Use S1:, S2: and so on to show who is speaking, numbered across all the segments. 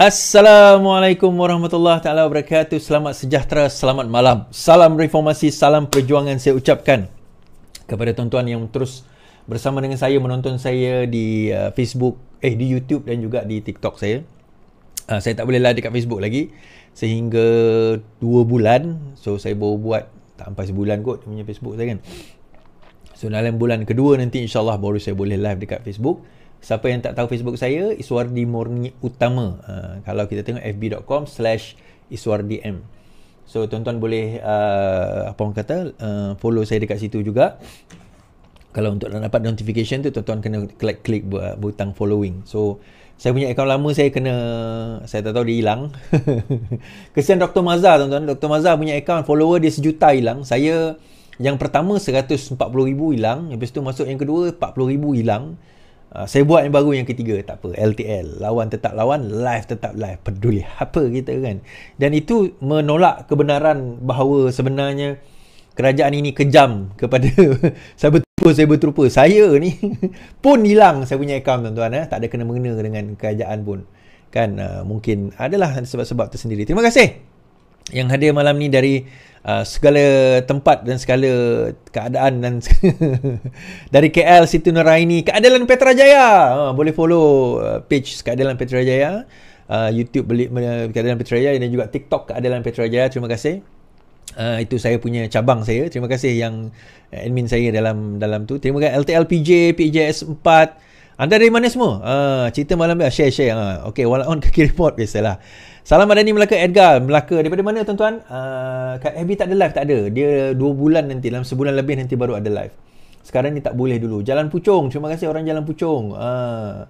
S1: Assalamualaikum warahmatullahi taala wabarakatuh. Selamat sejahtera, selamat malam. Salam reformasi, salam perjuangan saya ucapkan kepada tuan-tuan yang terus bersama dengan saya menonton saya di uh, Facebook, eh di YouTube dan juga di TikTok saya. Uh, saya tak boleh live lah dekat Facebook lagi sehingga 2 bulan. So saya baru buat tak sampai sebulan kot punya Facebook saya kan. So dalam bulan kedua nanti insyaAllah baru saya boleh live dekat Facebook. Siapa yang tak tahu Facebook saya, Iswardi Murni Utama. Uh, kalau kita tengok fb.com slash iswardim. So, tuan-tuan boleh, uh, apa orang kata, uh, follow saya dekat situ juga. Kalau untuk nak dapat notification tu, tuan-tuan kena klik-klik butang following. So, saya punya akaun lama saya kena, saya tak tahu dia hilang. Kesian Dr. Mazhar tuan-tuan. Dr. Mazhar punya akaun, follower dia sejuta hilang. Saya yang pertama 140,000 hilang. habis tu masuk yang kedua 40,000 hilang. Ah, saya buat yang baru yang ketiga tak apa LTL lawan tetap lawan live tetap live peduli apa kita kan dan itu menolak kebenaran bahawa sebenarnya kerajaan ini kejam kepada saya betul saya betul saya ni pun hilang saya punya akaun tuan-tuan eh? tak ada kena mengena dengan kerajaan pun kan uh, mungkin adalah sebab-sebab tersendiri terima kasih yang hadir malam ni dari Uh, segala tempat dan segala keadaan dan dari KL Situ Nuraini Keadilan Petra Jaya uh, ha, boleh follow uh, page Keadilan Petra Jaya uh, YouTube beli Keadilan Petra Jaya dan juga TikTok Keadilan Petra Jaya terima kasih uh, itu saya punya cabang saya terima kasih yang admin saya dalam dalam tu terima kasih LTLPJ PJS 4 anda dari mana semua? Uh, cerita malam ni, ah, share, share. Uh, ah, okay, walau on kaki report, biasalah. Salam ni Melaka, Edgar. Melaka daripada mana, tuan-tuan? Uh, kat FB tak ada live, tak ada. Dia dua bulan nanti, dalam sebulan lebih nanti baru ada live. Sekarang ni tak boleh dulu. Jalan Pucung, terima kasih orang Jalan Pucung. Uh,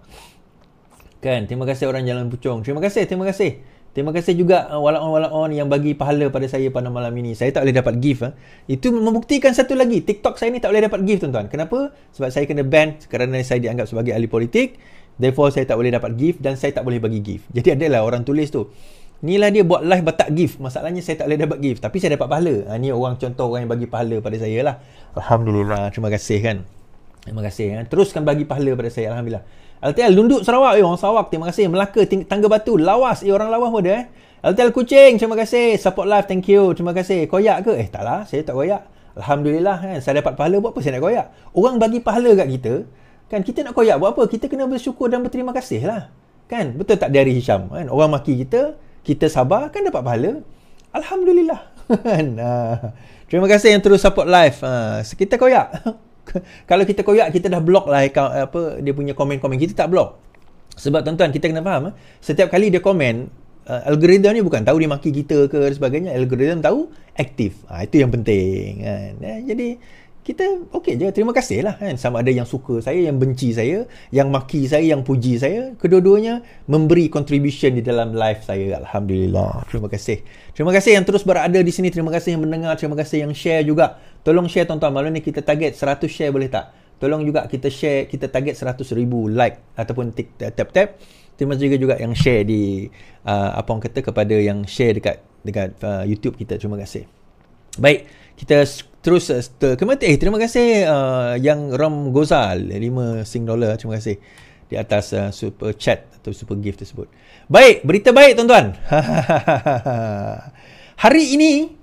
S1: kan, terima kasih orang Jalan Pucung. terima kasih. Terima kasih. Terima kasih juga uh, walaupun-walaupun yang bagi pahala pada saya pada malam ini. Saya tak boleh dapat gift. Eh. Itu membuktikan satu lagi. TikTok saya ni tak boleh dapat gift tuan-tuan. Kenapa? Sebab saya kena ban kerana saya dianggap sebagai ahli politik. Therefore, saya tak boleh dapat gift dan saya tak boleh bagi gift. Jadi, ada lah orang tulis tu. Inilah dia buat live tak gift. Masalahnya saya tak boleh dapat gift. Tapi saya dapat pahala. Ha, ni orang contoh orang yang bagi pahala pada saya lah. Alhamdulillah. terima kasih kan. Terima kasih. Ha. Teruskan bagi pahala pada saya. Alhamdulillah. LTL Lundut Sarawak eh orang Sarawak terima kasih Melaka Tangga Batu lawas eh orang lawas pun ada eh LTL Kucing terima kasih support live thank you terima kasih koyak ke eh taklah saya tak koyak Alhamdulillah kan saya dapat pahala buat apa saya nak koyak orang bagi pahala kat kita kan kita nak koyak buat apa kita kena bersyukur dan berterima kasih lah kan betul tak dari Hisham kan orang maki kita kita sabar kan dapat pahala Alhamdulillah kan? ah. terima kasih yang terus support live ha, ah, kita koyak kalau kita koyak kita dah block lah account, apa dia punya komen-komen kita tak block sebab tuan-tuan kita kena faham eh. setiap kali dia komen uh, eh, algoritma ni bukan tahu dia maki kita ke dan sebagainya algoritma tahu aktif ha, itu yang penting kan ya, jadi kita okey je terima kasih lah kan sama ada yang suka saya yang benci saya yang maki saya yang puji saya kedua-duanya memberi contribution di dalam live saya Alhamdulillah terima kasih terima kasih yang terus berada di sini terima kasih yang mendengar terima kasih yang share juga Tolong share tuan-tuan Malam ni kita target 100 share boleh tak? Tolong juga kita share Kita target 100 ribu like Ataupun tap-tap Terima kasih juga, juga yang share di uh, Apa orang kata kepada yang share dekat Dekat uh, YouTube kita Terima kasih Baik Kita terus uh, ter- Eh terima kasih uh, Yang Rom Gozal 5 sing dollar Terima kasih Di atas uh, super chat Atau super gift tersebut Baik Berita baik tuan-tuan Hari ini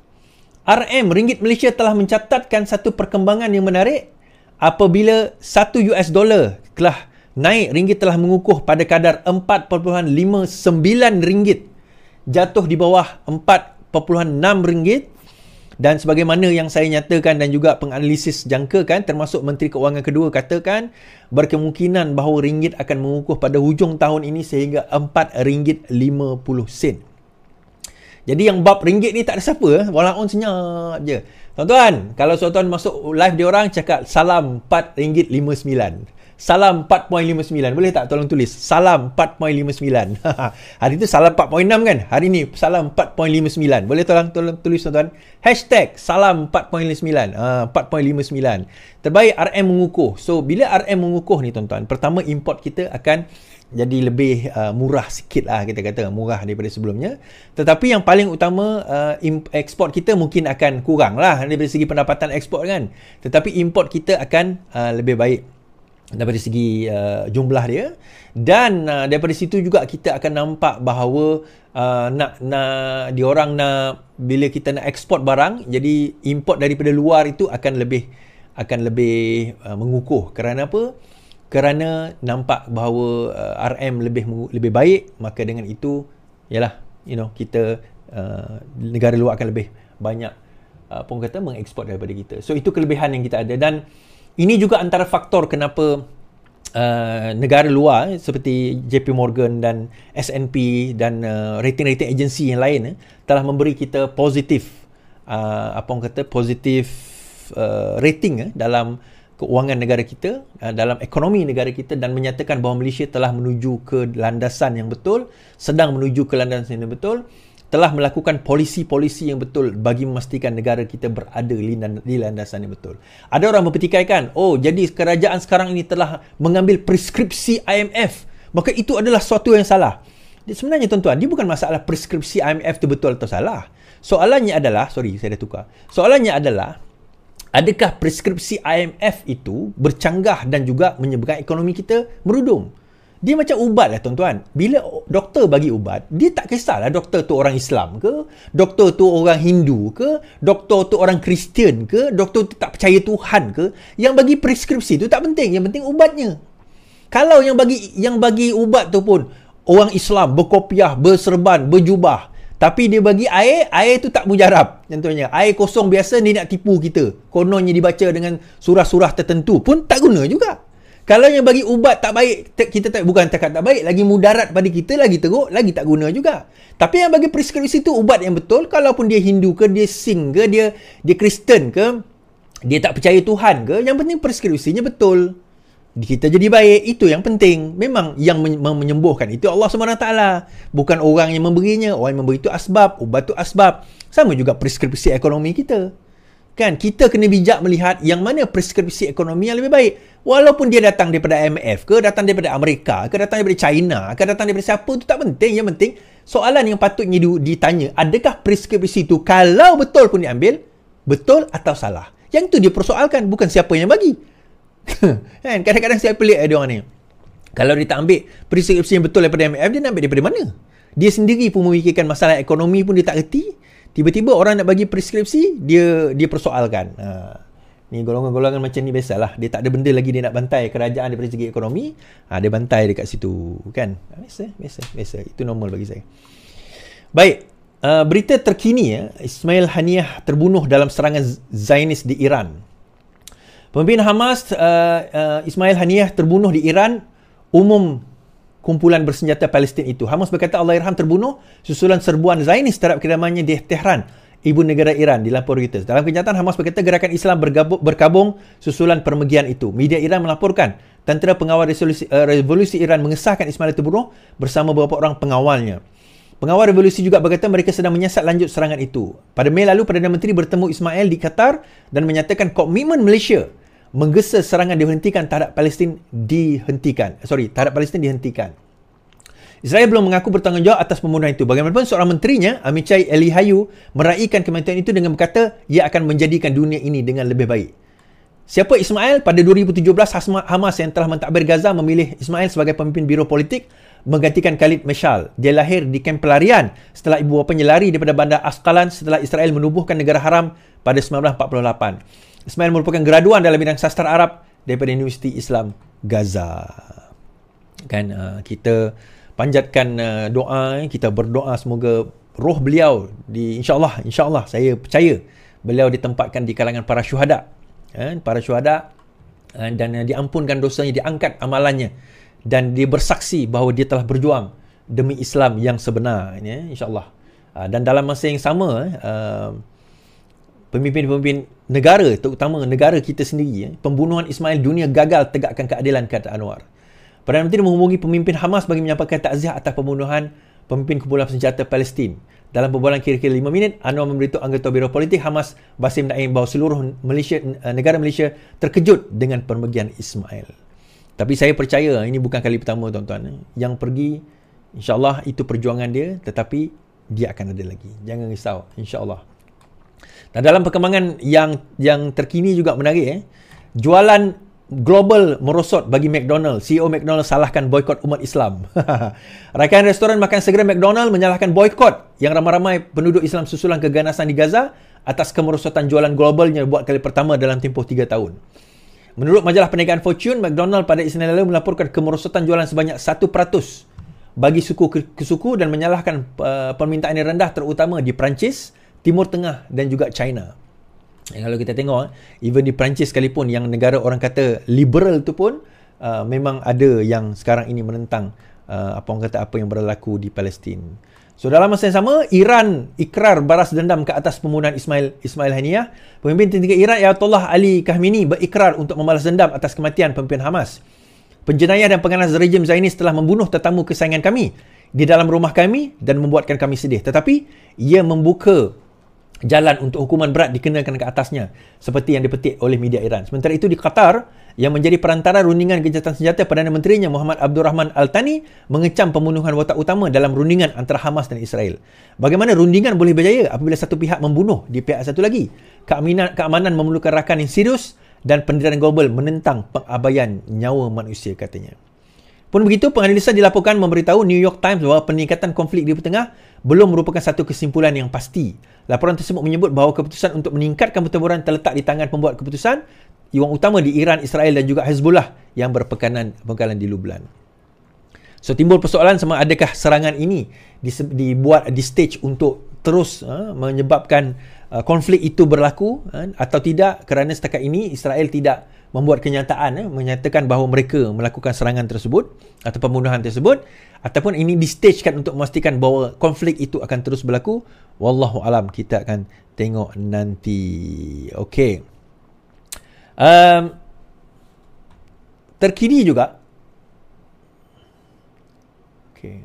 S1: RM ringgit Malaysia telah mencatatkan satu perkembangan yang menarik apabila 1 US dollar telah naik ringgit telah mengukuh pada kadar 4.59 ringgit jatuh di bawah 4.6 ringgit dan sebagaimana yang saya nyatakan dan juga penganalisis jangkakan termasuk Menteri Keuangan kedua katakan berkemungkinan bahawa ringgit akan mengukuh pada hujung tahun ini sehingga 4 ringgit 50 sen. Jadi yang bab ringgit ni tak ada siapa. Eh. Walang on senyap je. Tuan-tuan, kalau suatu tuan masuk live dia orang cakap salam 4 RM4.59. Salam 4.59. Boleh tak tolong tulis? Salam 4.59. Hari tu salam 4.6 kan? Hari ni salam 4.59. Boleh tolong, tolong tulis tuan-tuan? salam 4.59. Uh, 4.59. Terbaik RM mengukuh. So, bila RM mengukuh ni tuan-tuan, pertama import kita akan jadi lebih uh, murah sikit lah kita kata murah daripada sebelumnya tetapi yang paling utama uh, ekspor kita mungkin akan kurang lah daripada segi pendapatan ekspor kan tetapi import kita akan uh, lebih baik daripada segi uh, jumlah dia dan uh, daripada situ juga kita akan nampak bahawa uh, nak nak diorang nak bila kita nak ekspor barang jadi import daripada luar itu akan lebih akan lebih uh, mengukuh kerana apa kerana nampak bahawa uh, RM lebih lebih baik maka dengan itu ialah you know kita uh, negara luar akan lebih banyak uh, pun kata mengeksport daripada kita. So itu kelebihan yang kita ada dan ini juga antara faktor kenapa uh, negara luar seperti JP Morgan dan S&P dan uh, rating-rating agensi yang lain eh, telah memberi kita positif uh, apa orang kata positif uh, rating eh, dalam keuangan negara kita uh, dalam ekonomi negara kita dan menyatakan bahawa Malaysia telah menuju ke landasan yang betul sedang menuju ke landasan yang betul telah melakukan polisi-polisi yang betul bagi memastikan negara kita berada di landasan yang betul. Ada orang mempertikaikan, oh jadi kerajaan sekarang ini telah mengambil preskripsi IMF. Maka itu adalah sesuatu yang salah. Sebenarnya tuan-tuan, dia bukan masalah preskripsi IMF itu betul atau salah. Soalannya adalah, sorry saya dah tukar. Soalannya adalah, Adakah preskripsi IMF itu bercanggah dan juga menyebabkan ekonomi kita merudum? Dia macam ubat lah tuan-tuan. Bila doktor bagi ubat, dia tak kisahlah doktor tu orang Islam ke, doktor tu orang Hindu ke, doktor tu orang Kristian ke, doktor tu tak percaya Tuhan ke. Yang bagi preskripsi tu tak penting. Yang penting ubatnya. Kalau yang bagi yang bagi ubat tu pun orang Islam berkopiah, berserban, berjubah. Tapi dia bagi air, air tu tak mujarab. Contohnya, air kosong biasa ni nak tipu kita. Kononnya dibaca dengan surah-surah tertentu pun tak guna juga. Kalau yang bagi ubat tak baik, kita tak bukan tak tak baik, lagi mudarat pada kita, lagi teruk, lagi tak guna juga. Tapi yang bagi preskripsi tu ubat yang betul, kalaupun dia Hindu ke, dia Sing ke, dia dia Kristen ke, dia tak percaya Tuhan ke, yang penting preskripsinya betul kita jadi baik itu yang penting memang yang menyembuhkan itu Allah SWT bukan orang yang memberinya orang yang memberi itu asbab ubat itu asbab sama juga preskripsi ekonomi kita kan kita kena bijak melihat yang mana preskripsi ekonomi yang lebih baik walaupun dia datang daripada IMF ke datang daripada Amerika ke datang daripada China ke datang daripada siapa itu tak penting yang penting soalan yang patutnya ditanya adakah preskripsi itu kalau betul pun diambil betul atau salah yang itu dia persoalkan bukan siapa yang bagi kan kadang-kadang saya pelik eh, dia orang ni kalau dia tak ambil prinsip yang betul daripada IMF dia nak ambil daripada mana dia sendiri pun memikirkan masalah ekonomi pun dia tak reti tiba-tiba orang nak bagi preskripsi dia dia persoalkan ha. ni golongan-golongan macam ni biasalah dia tak ada benda lagi dia nak bantai kerajaan daripada segi ekonomi ha, dia bantai dekat situ kan ha, biasa biasa biasa itu normal bagi saya baik uh, berita terkini ya Ismail Haniyah terbunuh dalam serangan Zainis di Iran Pemimpin Hamas uh, uh, Ismail Haniyah terbunuh di Iran umum kumpulan bersenjata Palestin itu. Hamas berkata Allahyarham terbunuh susulan serbuan Zainis terhadap kediamannya di Tehran, ibu negara Iran dilaporkan Reuters. Dalam kenyataan Hamas berkata gerakan Islam bergabung, berkabung susulan permegian itu. Media Iran melaporkan tentera pengawal resolusi, uh, revolusi Iran mengesahkan Ismail terbunuh bersama beberapa orang pengawalnya. Pengawal revolusi juga berkata mereka sedang menyiasat lanjut serangan itu. Pada Mei lalu, Perdana Menteri bertemu Ismail di Qatar dan menyatakan komitmen Malaysia menggesa serangan dihentikan terhadap Palestin dihentikan. Eh, sorry, terhadap Palestin dihentikan. Israel belum mengaku bertanggungjawab atas pembunuhan itu. Bagaimanapun seorang menterinya, Amichai Elihayu, meraihkan kematian itu dengan berkata ia akan menjadikan dunia ini dengan lebih baik. Siapa Ismail? Pada 2017, Hamas yang telah mentadbir Gaza memilih Ismail sebagai pemimpin biro politik menggantikan Khalid Mashal. Dia lahir di kamp pelarian setelah ibu bapanya lari daripada bandar Askalan setelah Israel menubuhkan negara haram pada 1948. Ismail merupakan graduan dalam bidang sastra Arab daripada Universiti Islam Gaza. Kan uh, kita panjatkan uh, doa, eh, kita berdoa semoga roh beliau di insya Allah, insya Allah saya percaya beliau ditempatkan di kalangan para syuhada. Eh, para syuhada eh, dan eh, diampunkan dosanya, diangkat amalannya dan dia bersaksi bahawa dia telah berjuang demi Islam yang sebenar ya, insyaAllah ah, dan dalam masa yang sama eh, uh, pemimpin-pemimpin negara terutama negara kita sendiri eh, pembunuhan Ismail dunia gagal tegakkan keadilan kata Anwar Perdana Menteri menghubungi pemimpin Hamas bagi menyampaikan takziah atas pembunuhan pemimpin kumpulan senjata Palestin. Dalam perbualan kira-kira lima minit, Anwar memberitahu anggota biro politik Hamas Basim Naim bahawa seluruh Malaysia, eh, negara Malaysia terkejut dengan pemergian Ismail. Tapi saya percaya eh, ini bukan kali pertama tuan-tuan. Eh, yang pergi, insyaAllah itu perjuangan dia tetapi dia akan ada lagi. Jangan risau, insyaAllah. Dan dalam perkembangan yang yang terkini juga menarik eh. Jualan global merosot bagi McDonald. CEO McDonald salahkan boykot umat Islam. Rakan restoran makan segera McDonald menyalahkan boykot yang ramai-ramai penduduk Islam susulan keganasan di Gaza atas kemerosotan jualan globalnya buat kali pertama dalam tempoh 3 tahun. Menurut majalah perniagaan Fortune, McDonald pada Isnin lalu melaporkan kemerosotan jualan sebanyak 1% bagi suku ke suku dan menyalahkan uh, permintaan yang rendah terutama di Perancis, Timur Tengah dan juga China. Dan kalau kita tengok, eh, even di Perancis sekalipun yang negara orang kata liberal tu pun uh, memang ada yang sekarang ini menentang uh, apa orang kata apa yang berlaku di Palestin. So dalam masa yang sama, Iran ikrar baras dendam ke atas pembunuhan Ismail Ismail Haniyah. Pemimpin tinggi Iran Ayatollah Ali Khamenei berikrar untuk membalas dendam atas kematian pemimpin Hamas. Penjenayah dan penganas rejim Zainis telah membunuh tetamu kesayangan kami di dalam rumah kami dan membuatkan kami sedih. Tetapi ia membuka jalan untuk hukuman berat dikenakan ke atasnya seperti yang dipetik oleh media Iran. Sementara itu di Qatar yang menjadi perantara rundingan gencatan senjata Perdana Menterinya Muhammad Abdul Rahman al Tani mengecam pembunuhan watak utama dalam rundingan antara Hamas dan Israel. Bagaimana rundingan boleh berjaya apabila satu pihak membunuh di pihak satu lagi? Keamanan, keamanan memerlukan rakan yang serius dan pendirian global menentang pengabaian nyawa manusia katanya. Pun begitu, penganalisa dilaporkan memberitahu New York Times bahawa peningkatan konflik di Pertengah belum merupakan satu kesimpulan yang pasti laporan tersebut menyebut bahawa keputusan untuk meningkatkan pertempuran terletak di tangan pembuat keputusan yang utama di Iran, Israel dan juga Hezbollah yang berpekanan pengkalan di Lublan. So timbul persoalan sama adakah serangan ini dibuat di stage untuk terus uh, menyebabkan uh, konflik itu berlaku uh, atau tidak kerana setakat ini Israel tidak membuat kenyataan uh, menyatakan bahawa mereka melakukan serangan tersebut atau pembunuhan tersebut ataupun ini di stagekan untuk memastikan bahawa konflik itu akan terus berlaku Wallahu alam kita akan tengok nanti. Okey. Um, terkini juga. Okey.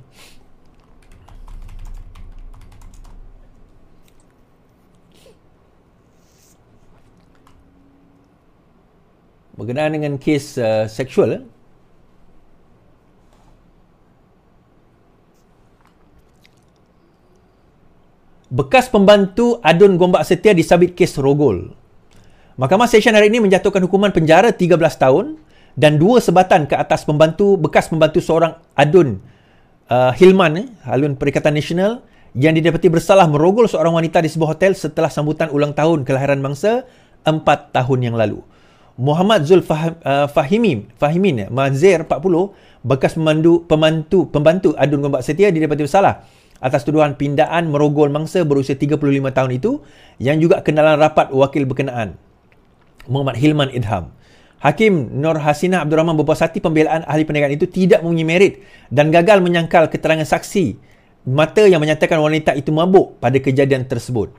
S1: Berkenaan dengan kes uh, seksual eh? bekas pembantu Adun Gombak Setia disabit kes rogol. Mahkamah Sesyen hari ini menjatuhkan hukuman penjara 13 tahun dan dua sebatan ke atas pembantu bekas pembantu seorang Adun uh, Hilman, eh, Alun Perikatan Nasional yang didapati bersalah merogol seorang wanita di sebuah hotel setelah sambutan ulang tahun kelahiran mangsa 4 tahun yang lalu. Muhammad Zul uh, Fahimi, Fahimin, Mazir 40, bekas pemandu, pemantu, pembantu Adun Gombak Setia didapati bersalah atas tuduhan pindaan merogol mangsa berusia 35 tahun itu yang juga kenalan rapat wakil berkenaan Muhammad Hilman Idham. Hakim Nur Hasina Abdul Rahman berpuas hati pembelaan ahli perniagaan itu tidak mempunyai merit dan gagal menyangkal keterangan saksi mata yang menyatakan wanita itu mabuk pada kejadian tersebut.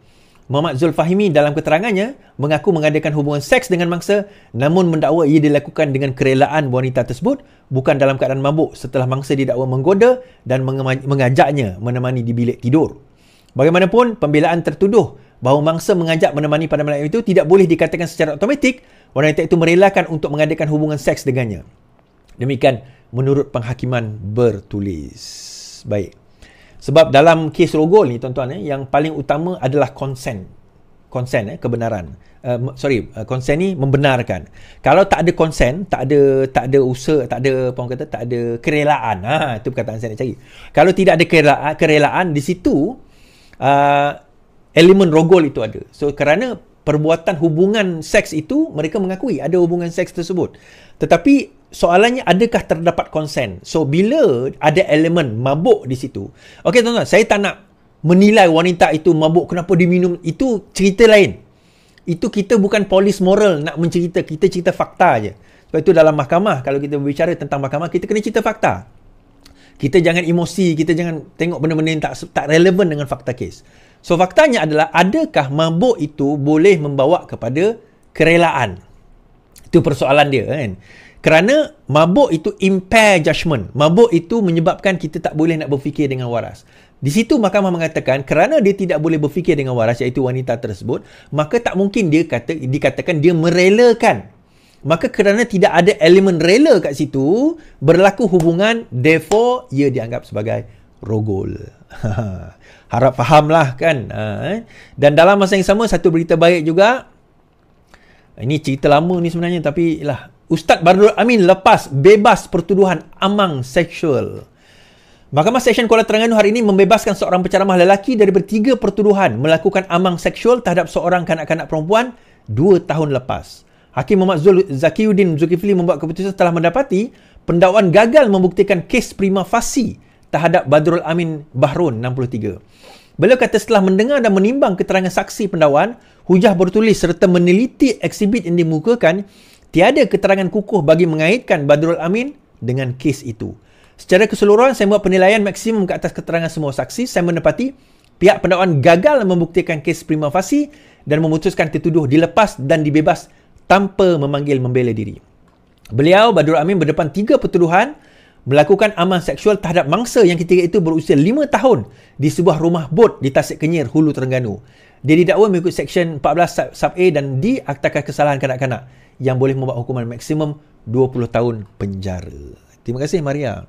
S1: Muhammad Zulfahimi dalam keterangannya mengaku mengadakan hubungan seks dengan mangsa namun mendakwa ia dilakukan dengan kerelaan wanita tersebut bukan dalam keadaan mabuk setelah mangsa didakwa menggoda dan mengajaknya menemani di bilik tidur. Bagaimanapun, pembelaan tertuduh bahawa mangsa mengajak menemani pada malam itu tidak boleh dikatakan secara automatik wanita itu merelakan untuk mengadakan hubungan seks dengannya. Demikian menurut penghakiman bertulis. Baik. Sebab dalam kes rogol ni tuan-tuan eh, yang paling utama adalah konsen. Konsen eh, kebenaran. Uh, sorry, eh, konsen ni membenarkan. Kalau tak ada konsen, tak ada tak ada usaha, tak ada apa orang kata, tak ada kerelaan. Ha, itu perkataan saya nak cari. Kalau tidak ada kerelaan, kerelaan di situ uh, elemen rogol itu ada. So kerana perbuatan hubungan seks itu mereka mengakui ada hubungan seks tersebut. Tetapi soalannya adakah terdapat konsen? So bila ada elemen mabuk di situ. Okey tuan-tuan, saya tak nak menilai wanita itu mabuk kenapa diminum itu cerita lain. Itu kita bukan polis moral nak mencerita, kita cerita fakta aje. Sebab itu dalam mahkamah kalau kita berbicara tentang mahkamah kita kena cerita fakta. Kita jangan emosi, kita jangan tengok benda-benda yang tak tak relevan dengan fakta kes. So faktanya adalah adakah mabuk itu boleh membawa kepada kerelaan? Itu persoalan dia kan. Kerana mabuk itu impair judgement. Mabuk itu menyebabkan kita tak boleh nak berfikir dengan waras. Di situ mahkamah mengatakan kerana dia tidak boleh berfikir dengan waras iaitu wanita tersebut, maka tak mungkin dia kata dikatakan dia merelakan. Maka kerana tidak ada elemen rela kat situ, berlaku hubungan therefore ia dianggap sebagai rogol. Harap fahamlah kan. Ha, eh? Dan dalam masa yang sama satu berita baik juga. Ini cerita lama ni sebenarnya tapi lah Ustaz Badrul Amin lepas bebas pertuduhan amang seksual. Mahkamah Seksyen Kuala Terengganu hari ini membebaskan seorang penceramah lelaki dari bertiga pertuduhan melakukan amang seksual terhadap seorang kanak-kanak perempuan dua tahun lepas. Hakim Muhammad Zul Zakiuddin Zulkifli membuat keputusan setelah mendapati pendakwaan gagal membuktikan kes prima facie terhadap Badrul Amin Bahrun 63. Beliau kata setelah mendengar dan menimbang keterangan saksi pendakwaan, hujah bertulis serta meneliti eksibit yang dimukakan, tiada keterangan kukuh bagi mengaitkan Badrul Amin dengan kes itu. Secara keseluruhan, saya buat penilaian maksimum ke atas keterangan semua saksi. Saya mendapati pihak pendakwaan gagal membuktikan kes prima facie dan memutuskan tertuduh dilepas dan dibebas tanpa memanggil membela diri. Beliau, Badrul Amin berdepan tiga pertuduhan melakukan aman seksual terhadap mangsa yang ketiga itu berusia 5 tahun di sebuah rumah bot di Tasik Kenyir, Hulu Terengganu. Dia didakwa mengikut Seksyen 14 Sub A dan D Akta Kesalahan Kanak-Kanak yang boleh membuat hukuman maksimum 20 tahun penjara. Terima kasih Maria.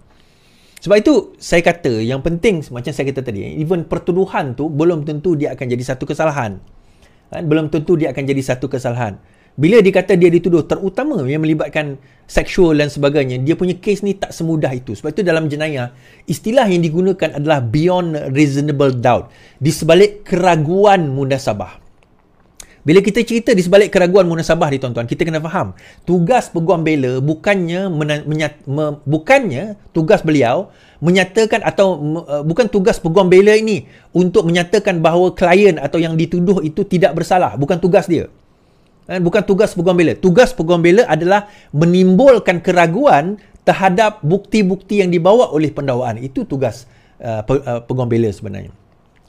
S1: Sebab itu saya kata yang penting macam saya kata tadi, even pertuduhan tu belum tentu dia akan jadi satu kesalahan. Kan? Belum tentu dia akan jadi satu kesalahan bila dia kata dia dituduh terutama yang melibatkan seksual dan sebagainya dia punya kes ni tak semudah itu sebab itu dalam jenayah istilah yang digunakan adalah beyond reasonable doubt di sebalik keraguan munasabah bila kita cerita di sebalik keraguan munasabah ni tuan-tuan kita kena faham tugas peguam bela bukannya menyat- me- bukannya tugas beliau menyatakan atau me- uh, bukan tugas peguam bela ini untuk menyatakan bahawa klien atau yang dituduh itu tidak bersalah bukan tugas dia Kan? Bukan tugas peguam bela. Tugas peguam bela adalah menimbulkan keraguan terhadap bukti-bukti yang dibawa oleh pendawaan. Itu tugas uh, peguam bela sebenarnya.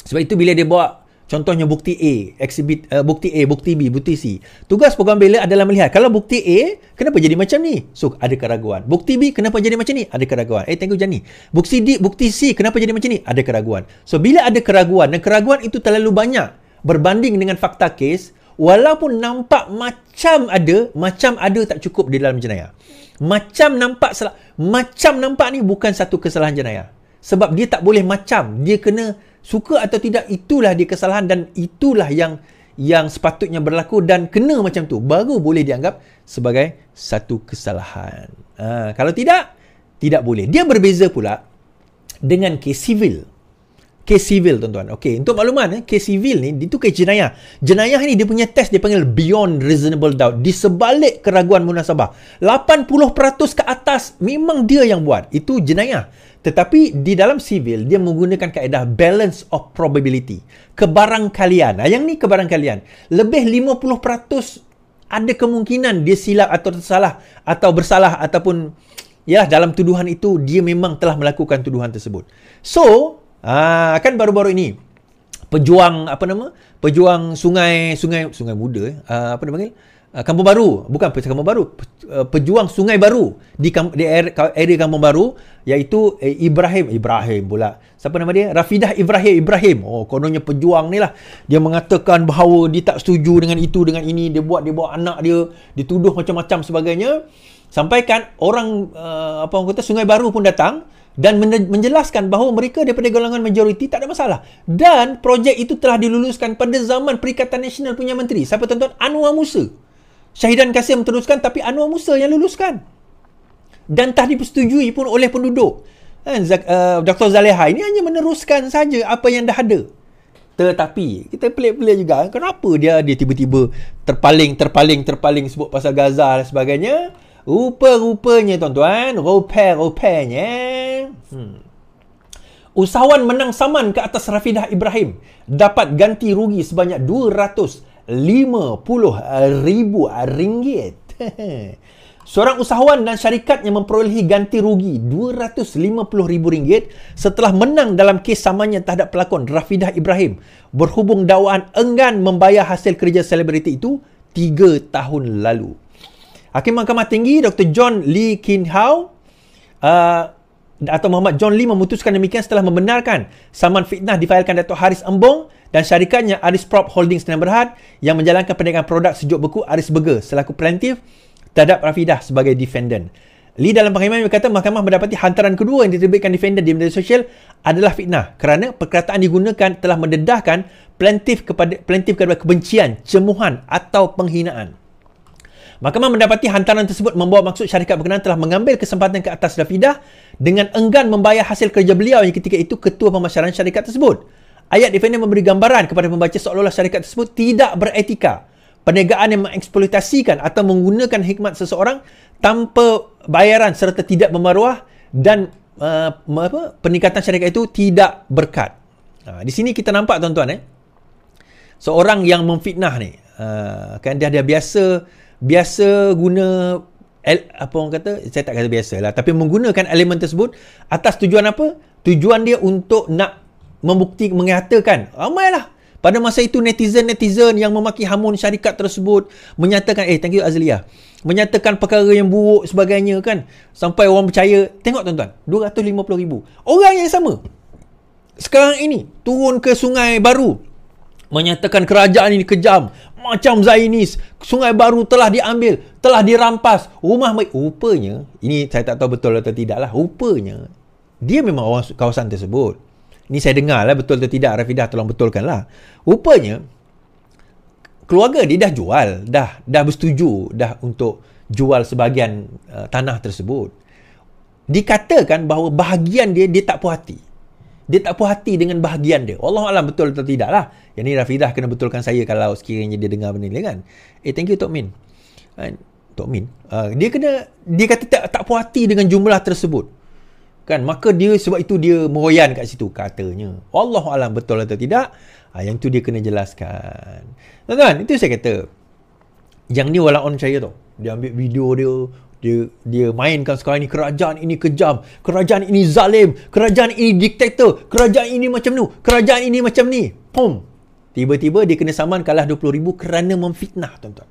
S1: Sebab itu bila dia bawa contohnya bukti A, exhibit uh, bukti A, bukti B, bukti C. Tugas peguam bela adalah melihat kalau bukti A kenapa jadi macam ni? So ada keraguan. Bukti B kenapa jadi macam ni? Ada keraguan. Eh tengok macam ni. Bukti D, bukti C kenapa jadi macam ni? Ada keraguan. So bila ada keraguan dan keraguan itu terlalu banyak berbanding dengan fakta kes, walaupun nampak macam ada, macam ada tak cukup di dalam jenayah. Macam nampak salah, macam nampak ni bukan satu kesalahan jenayah. Sebab dia tak boleh macam, dia kena suka atau tidak itulah dia kesalahan dan itulah yang yang sepatutnya berlaku dan kena macam tu baru boleh dianggap sebagai satu kesalahan. Uh, kalau tidak, tidak boleh. Dia berbeza pula dengan kes sivil kes sivil tuan-tuan. Okey, untuk makluman eh, kes sivil ni itu kes jenayah. Jenayah ni dia punya test dia panggil beyond reasonable doubt. Di sebalik keraguan munasabah. 80% ke atas memang dia yang buat. Itu jenayah. Tetapi di dalam sivil dia menggunakan kaedah balance of probability. Kebarangkalian. Ah, yang ni kebarangkalian. Lebih 50% ada kemungkinan dia silap atau tersalah atau bersalah ataupun ya dalam tuduhan itu dia memang telah melakukan tuduhan tersebut. So, Ah, kan baru-baru ini pejuang apa nama? Pejuang sungai sungai sungai muda eh. Uh, apa panggil? Uh, Kampung Baru, bukan Pejuang Kampung Baru. Eh, pejuang Sungai Baru di kam, di er- area, Kampung Baru iaitu eh, Ibrahim Ibrahim pula. Siapa nama dia? Rafidah Ibrahim Ibrahim. Oh, kononnya pejuang ni lah. Dia mengatakan bahawa dia tak setuju dengan itu dengan ini, dia buat dia bawa anak dia dituduh macam-macam sebagainya. Sampaikan orang uh, apa orang kata Sungai Baru pun datang dan menjelaskan bahawa mereka daripada golongan majoriti tak ada masalah dan projek itu telah diluluskan pada zaman Perikatan Nasional punya menteri siapa tuan-tuan Anwar Musa Syahidan Kasim meneruskan tapi Anwar Musa yang luluskan dan tak dipersetujui pun oleh penduduk eh, kan eh, Dr Zaleha ini hanya meneruskan saja apa yang dah ada tetapi kita pelik-pelik juga kenapa dia dia tiba-tiba terpaling terpaling terpaling sebut pasal Gaza dan sebagainya Rupa-rupanya tuan-tuan, rupa-rupanya. Hmm. Usahawan menang saman ke atas Rafidah Ibrahim dapat ganti rugi sebanyak 250,000 ringgit. Seorang usahawan dan syarikatnya memperolehi ganti rugi RM250,000 setelah menang dalam kes samanya terhadap pelakon Rafidah Ibrahim berhubung dakwaan enggan membayar hasil kerja selebriti itu 3 tahun lalu. Hakim Mahkamah Tinggi Dr. John Lee Kin Hao uh, atau Muhammad John Lee memutuskan demikian setelah membenarkan saman fitnah difailkan Dato' Haris Embong dan syarikatnya Aris Prop Holdings Tanah Berhad yang menjalankan perniagaan produk sejuk beku Aris Burger selaku plaintiff terhadap Rafidah sebagai defendant. Lee dalam pengkhidmatan berkata mahkamah mendapati hantaran kedua yang diterbitkan defendant di media sosial adalah fitnah kerana perkataan digunakan telah mendedahkan plaintiff kepada plaintiff kepada kebencian, cemuhan atau penghinaan. Mahkamah mendapati hantaran tersebut membawa maksud syarikat berkenaan telah mengambil kesempatan ke atas Rafidah dengan enggan membayar hasil kerja beliau yang ketika itu ketua pemasaran syarikat tersebut. Ayat defender memberi gambaran kepada pembaca seolah-olah syarikat tersebut tidak beretika. Perniagaan yang mengeksploitasikan atau menggunakan hikmat seseorang tanpa bayaran serta tidak memaruah dan uh, apa, peningkatan syarikat itu tidak berkat. Uh, di sini kita nampak tuan-tuan eh, seorang yang memfitnah ni. Uh, kan dia, dia biasa biasa guna apa orang kata saya tak kata biasa lah tapi menggunakan elemen tersebut atas tujuan apa tujuan dia untuk nak membukti mengatakan ramailah pada masa itu netizen-netizen yang memaki hamun syarikat tersebut menyatakan eh thank you Azlia menyatakan perkara yang buruk sebagainya kan sampai orang percaya tengok tuan-tuan 250 ribu orang yang sama sekarang ini turun ke sungai baru menyatakan kerajaan ini kejam macam Zainis. Sungai Baru telah diambil, telah dirampas. Rumah baik. Rupanya, ini saya tak tahu betul atau tidak lah. Rupanya, dia memang orang kawasan tersebut. Ini saya dengar lah betul atau tidak. Rafidah tolong betulkan lah. Rupanya, keluarga dia dah jual. Dah dah bersetuju dah untuk jual sebahagian uh, tanah tersebut. Dikatakan bahawa bahagian dia, dia tak puas hati dia tak puas hati dengan bahagian dia. Allah Alam betul atau tidak lah. Yang ni Rafidah kena betulkan saya kalau sekiranya dia dengar benda ni kan. Eh thank you Tok Min. Eh, Tok Min. Uh, dia kena, dia kata tak, tak puas hati dengan jumlah tersebut. Kan, maka dia sebab itu dia meroyan kat situ katanya. Allah Alam betul atau tidak. Uh, yang tu dia kena jelaskan. Tuan-tuan, itu saya kata. Yang ni walaupun saya tau. Dia ambil video dia, dia dia mainkan sekarang ni kerajaan ini kejam, kerajaan ini zalim, kerajaan ini diktator, kerajaan ini macam tu, kerajaan ini macam ni. Pom, Tiba-tiba dia kena saman kalah 20,000 kerana memfitnah tuan-tuan.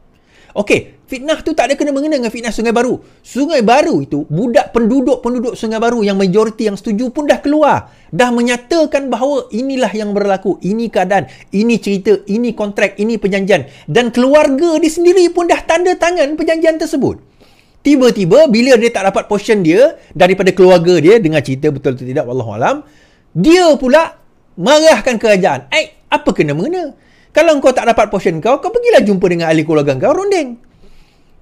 S1: Okey, fitnah tu tak ada kena mengena dengan fitnah Sungai Baru. Sungai Baru itu budak penduduk-penduduk Sungai Baru yang majoriti yang setuju pun dah keluar, dah menyatakan bahawa inilah yang berlaku, ini keadaan, ini cerita, ini kontrak, ini perjanjian dan keluarga di sendiri pun dah tanda tangan perjanjian tersebut tiba-tiba bila dia tak dapat portion dia daripada keluarga dia dengan cerita betul atau tidak wallahu alam dia pula marahkan kerajaan eh apa kena mengena kalau kau tak dapat portion kau kau pergilah jumpa dengan ahli keluarga kau ronding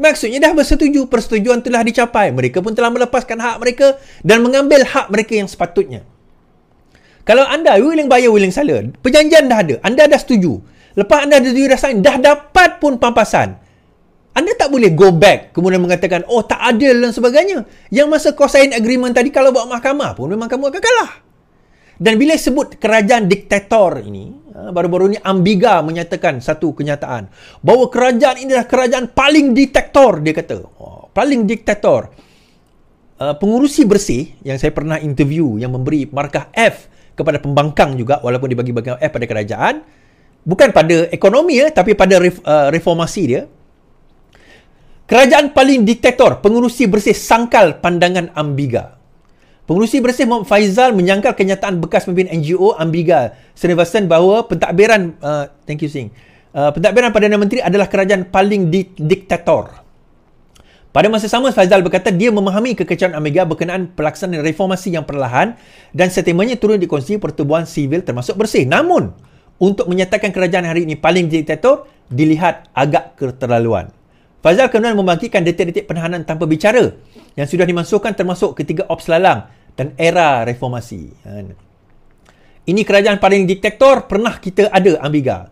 S1: maksudnya dah bersetuju persetujuan telah dicapai mereka pun telah melepaskan hak mereka dan mengambil hak mereka yang sepatutnya kalau anda willing bayar, willing seller perjanjian dah ada anda dah setuju lepas anda dah setuju dah dah dapat pun pampasan anda tak boleh go back kemudian mengatakan oh tak adil dan sebagainya. Yang masa kau sign agreement tadi kalau buat mahkamah pun memang kamu akan kalah. Dan bila sebut kerajaan diktator ini, ah, baru-baru ini Ambiga menyatakan satu kenyataan. Bahawa kerajaan ini adalah kerajaan paling diktator, dia kata. Oh, paling diktator. Uh, pengurusi bersih yang saya pernah interview yang memberi markah F kepada pembangkang juga walaupun dibagi-bagi F pada kerajaan. Bukan pada ekonomi ya, tapi pada ref, uh, reformasi dia. Kerajaan paling diktator, pengurusi bersih sangkal pandangan Ambiga. Pengurusi bersih Muhammad Faizal menyangkal kenyataan bekas pemimpin NGO Ambiga Srinivasan bahawa pentadbiran uh, thank you Singh. Uh, pentadbiran Perdana Menteri adalah kerajaan paling di- diktator. Pada masa sama Faizal berkata dia memahami kekecewaan Ambiga berkenaan pelaksanaan reformasi yang perlahan dan statementnya turun di dikongsi pertubuhan sivil termasuk bersih. Namun untuk menyatakan kerajaan hari ini paling diktator dilihat agak keterlaluan. Fazal kemudian membangkitkan detik-detik penahanan tanpa bicara yang sudah dimasukkan termasuk ketiga ops lalang dan era reformasi. Kan? Ini kerajaan paling diktator pernah kita ada ambiga.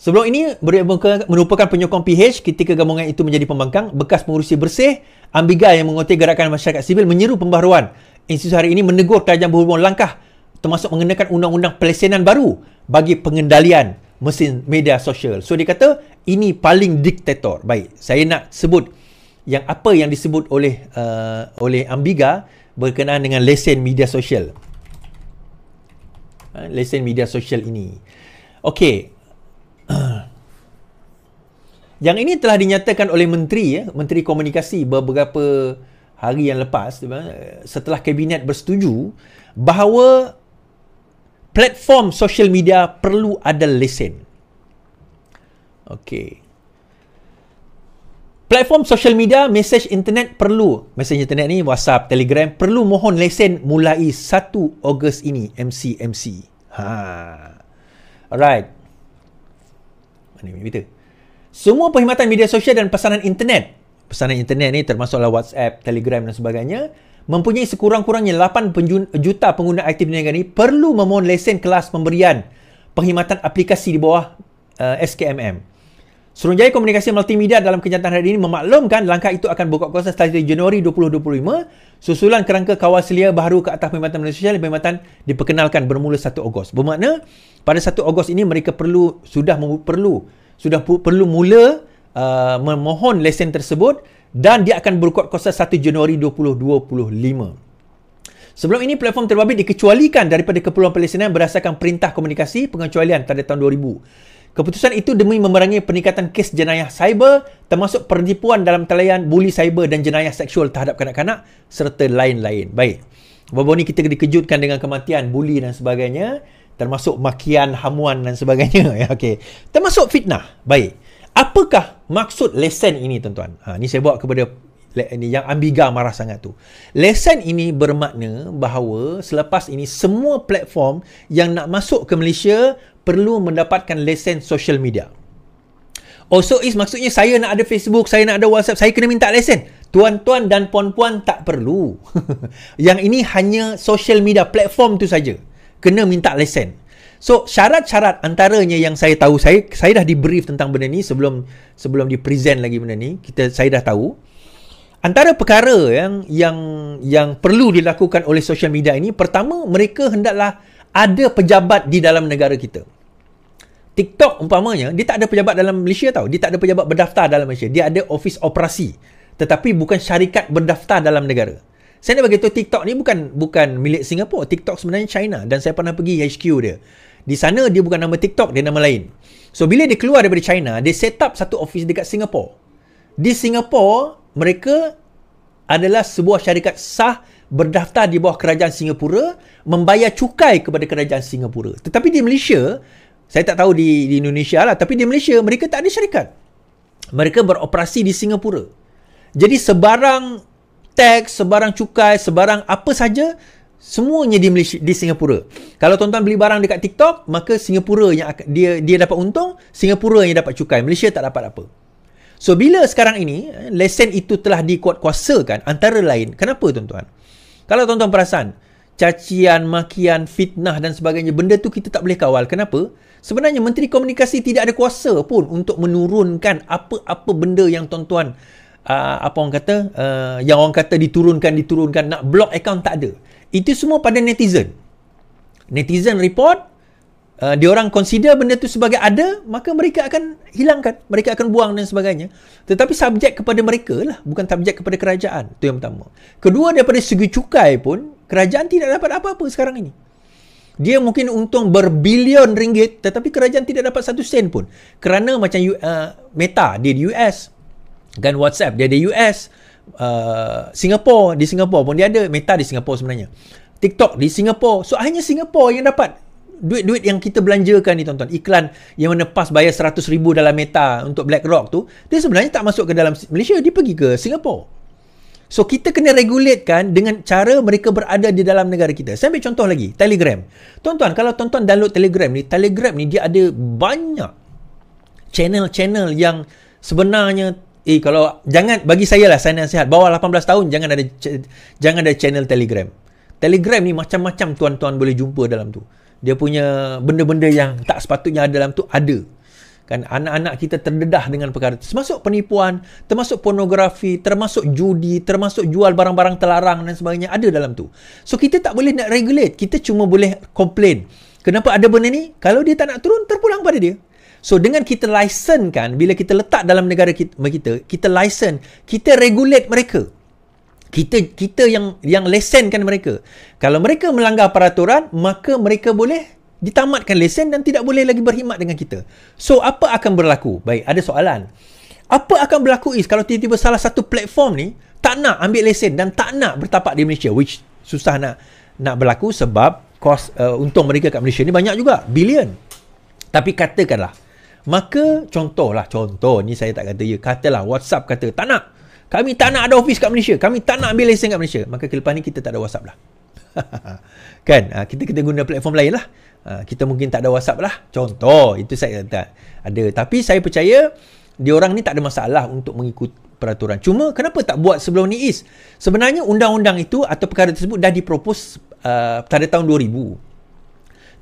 S1: Sebelum ini merupakan penyokong PH ketika gabungan itu menjadi pembangkang bekas pengurusi bersih ambiga yang mengutip gerakan masyarakat sivil menyeru pembaharuan. Institusi hari ini menegur kerajaan berhubung langkah termasuk mengenakan undang-undang pelesenan baru bagi pengendalian mesin media sosial. So dia kata ini paling diktator. Baik, saya nak sebut yang apa yang disebut oleh uh, oleh Ambiga berkenaan dengan lesen media sosial. Uh, ha, lesen media sosial ini. Okey. yang ini telah dinyatakan oleh menteri ya, menteri komunikasi beberapa hari yang lepas eh, setelah kabinet bersetuju bahawa platform social media perlu ada lesen. Okey. Platform social media, message internet perlu, message internet ni WhatsApp, Telegram perlu mohon lesen mulai 1 Ogos ini MC MC, Ha. Alright. Mana Twitter? Semua perkhidmatan media sosial dan pesanan internet. Pesanan internet ni termasuklah WhatsApp, Telegram dan sebagainya mempunyai sekurang-kurangnya 8 juta pengguna aktif di negara ini perlu memohon lesen kelas pemberian perkhidmatan aplikasi di bawah uh, eh, SKMM. Suruhanjaya Komunikasi Multimedia dalam kenyataan hari ini memaklumkan langkah itu akan buka kuasa setelah Januari 2025 susulan kerangka kawal selia baru ke atas perkhidmatan media sosial perkhidmatan diperkenalkan bermula 1 Ogos. Bermakna pada 1 Ogos ini mereka perlu sudah perlu sudah perlu mula uh, memohon lesen tersebut dan dia akan berkuat kuasa 1 Januari 2025. Sebelum ini platform terbabit dikecualikan daripada keperluan Palestinian berdasarkan perintah komunikasi pengecualian pada tahun 2000. Keputusan itu demi memerangi peningkatan kes jenayah cyber termasuk penipuan dalam talian buli cyber dan jenayah seksual terhadap kanak-kanak serta lain-lain. Baik. Baru ni kita dikejutkan dengan kematian buli dan sebagainya termasuk makian hamuan dan sebagainya. Ya, okay. Termasuk fitnah. Baik apakah maksud lesen ini tuan-tuan? Ha, ini saya bawa kepada ini yang ambiga marah sangat tu. Lesen ini bermakna bahawa selepas ini semua platform yang nak masuk ke Malaysia perlu mendapatkan lesen social media. Also oh, is maksudnya saya nak ada Facebook, saya nak ada WhatsApp, saya kena minta lesen. Tuan-tuan dan puan-puan tak perlu. yang ini hanya social media platform tu saja. Kena minta lesen. So syarat-syarat antaranya yang saya tahu saya saya dah dibrief tentang benda ni sebelum sebelum di present lagi benda ni. Kita saya dah tahu. Antara perkara yang yang yang perlu dilakukan oleh social media ini pertama mereka hendaklah ada pejabat di dalam negara kita. TikTok umpamanya dia tak ada pejabat dalam Malaysia tau. Dia tak ada pejabat berdaftar dalam Malaysia. Dia ada office operasi tetapi bukan syarikat berdaftar dalam negara. Saya nak bagi TikTok ni bukan bukan milik Singapura. TikTok sebenarnya China dan saya pernah pergi HQ dia. Di sana dia bukan nama TikTok, dia nama lain. So bila dia keluar daripada China, dia set up satu office dekat Singapore. Di Singapore, mereka adalah sebuah syarikat sah berdaftar di bawah kerajaan Singapura membayar cukai kepada kerajaan Singapura. Tetapi di Malaysia, saya tak tahu di, di Indonesia lah, tapi di Malaysia mereka tak ada syarikat. Mereka beroperasi di Singapura. Jadi sebarang tax, sebarang cukai, sebarang apa saja, semuanya di Malaysia, di Singapura. Kalau tuan-tuan beli barang dekat TikTok, maka Singapura yang dia dia dapat untung, Singapura yang dapat cukai, Malaysia tak dapat apa. So bila sekarang ini eh, lesen itu telah dikuatkuasakan antara lain, kenapa tuan-tuan? Kalau tuan-tuan perasan, cacian, makian, fitnah dan sebagainya, benda tu kita tak boleh kawal. Kenapa? Sebenarnya Menteri Komunikasi tidak ada kuasa pun untuk menurunkan apa-apa benda yang tuan-tuan uh, apa orang kata uh, yang orang kata diturunkan diturunkan nak block account tak ada itu semua pada netizen netizen report uh, diorang consider benda tu sebagai ada maka mereka akan hilangkan mereka akan buang dan sebagainya tetapi subjek kepada mereka lah bukan subjek kepada kerajaan itu yang pertama kedua daripada segi cukai pun kerajaan tidak dapat apa-apa sekarang ini dia mungkin untung berbilion ringgit tetapi kerajaan tidak dapat satu sen pun kerana macam uh, meta dia di US dan WhatsApp dia di US uh, uh, Singapore di Singapore pun dia ada Meta di Singapore sebenarnya TikTok di Singapore so hanya Singapore yang dapat duit-duit yang kita belanjakan ni tuan-tuan iklan yang mana pas bayar 100 ribu dalam Meta untuk BlackRock tu dia sebenarnya tak masuk ke dalam Malaysia dia pergi ke Singapore So kita kena regulatekan dengan cara mereka berada di dalam negara kita. Saya ambil contoh lagi, Telegram. Tuan-tuan, kalau tuan-tuan download Telegram ni, Telegram ni dia ada banyak channel-channel yang sebenarnya Eh kalau jangan bagi saya lah saya nasihat bawah 18 tahun jangan ada jangan ada channel Telegram. Telegram ni macam-macam tuan-tuan boleh jumpa dalam tu. Dia punya benda-benda yang tak sepatutnya ada dalam tu ada. Kan anak-anak kita terdedah dengan perkara termasuk penipuan, termasuk pornografi, termasuk judi, termasuk jual barang-barang terlarang dan sebagainya ada dalam tu. So kita tak boleh nak regulate, kita cuma boleh komplain Kenapa ada benda ni? Kalau dia tak nak turun terpulang pada dia. So dengan kita license kan, bila kita letak dalam negara kita, kita, kita lisen, kita regulate mereka. Kita kita yang yang lesenkan mereka. Kalau mereka melanggar peraturan, maka mereka boleh ditamatkan lesen dan tidak boleh lagi berkhidmat dengan kita. So apa akan berlaku? Baik, ada soalan. Apa akan berlaku is kalau tiba-tiba salah satu platform ni tak nak ambil lesen dan tak nak bertapak di Malaysia which susah nak nak berlaku sebab kos uh, untung mereka kat Malaysia ni banyak juga, billion. Tapi katakanlah Maka contohlah, contoh ni saya tak kata ya. Katalah WhatsApp kata tak nak. Kami tak nak ada office kat Malaysia. Kami tak nak ambil lesen kat Malaysia. Maka kelepas ni kita tak ada WhatsApp lah. kan? Ah, kita kita guna platform lain lah. Ah, kita mungkin tak ada WhatsApp lah. Contoh. Itu saya tak ada. Tapi saya percaya orang ni tak ada masalah untuk mengikut peraturan. Cuma kenapa tak buat sebelum ni is? Sebenarnya undang-undang itu atau perkara tersebut dah dipropos uh, pada tahun 2000.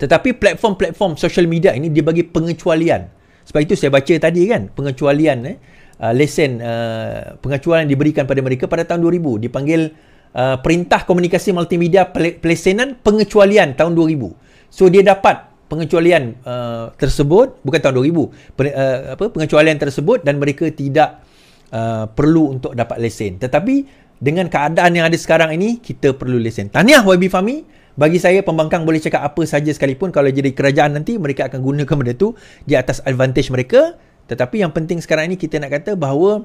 S1: Tetapi platform-platform social media ini dia bagi pengecualian. Sebab itu saya baca tadi kan pengecualian eh uh, lesen uh, pengecualian diberikan pada mereka pada tahun 2000 dipanggil uh, perintah komunikasi multimedia pelesenan pengecualian tahun 2000. So dia dapat pengecualian uh, tersebut bukan tahun 2000 per, uh, apa pengecualian tersebut dan mereka tidak uh, perlu untuk dapat lesen. Tetapi dengan keadaan yang ada sekarang ini kita perlu lesen. Tahniah YB Fami bagi saya pembangkang boleh cakap apa saja sekalipun kalau jadi kerajaan nanti mereka akan gunakan benda tu di atas advantage mereka. Tetapi yang penting sekarang ini kita nak kata bahawa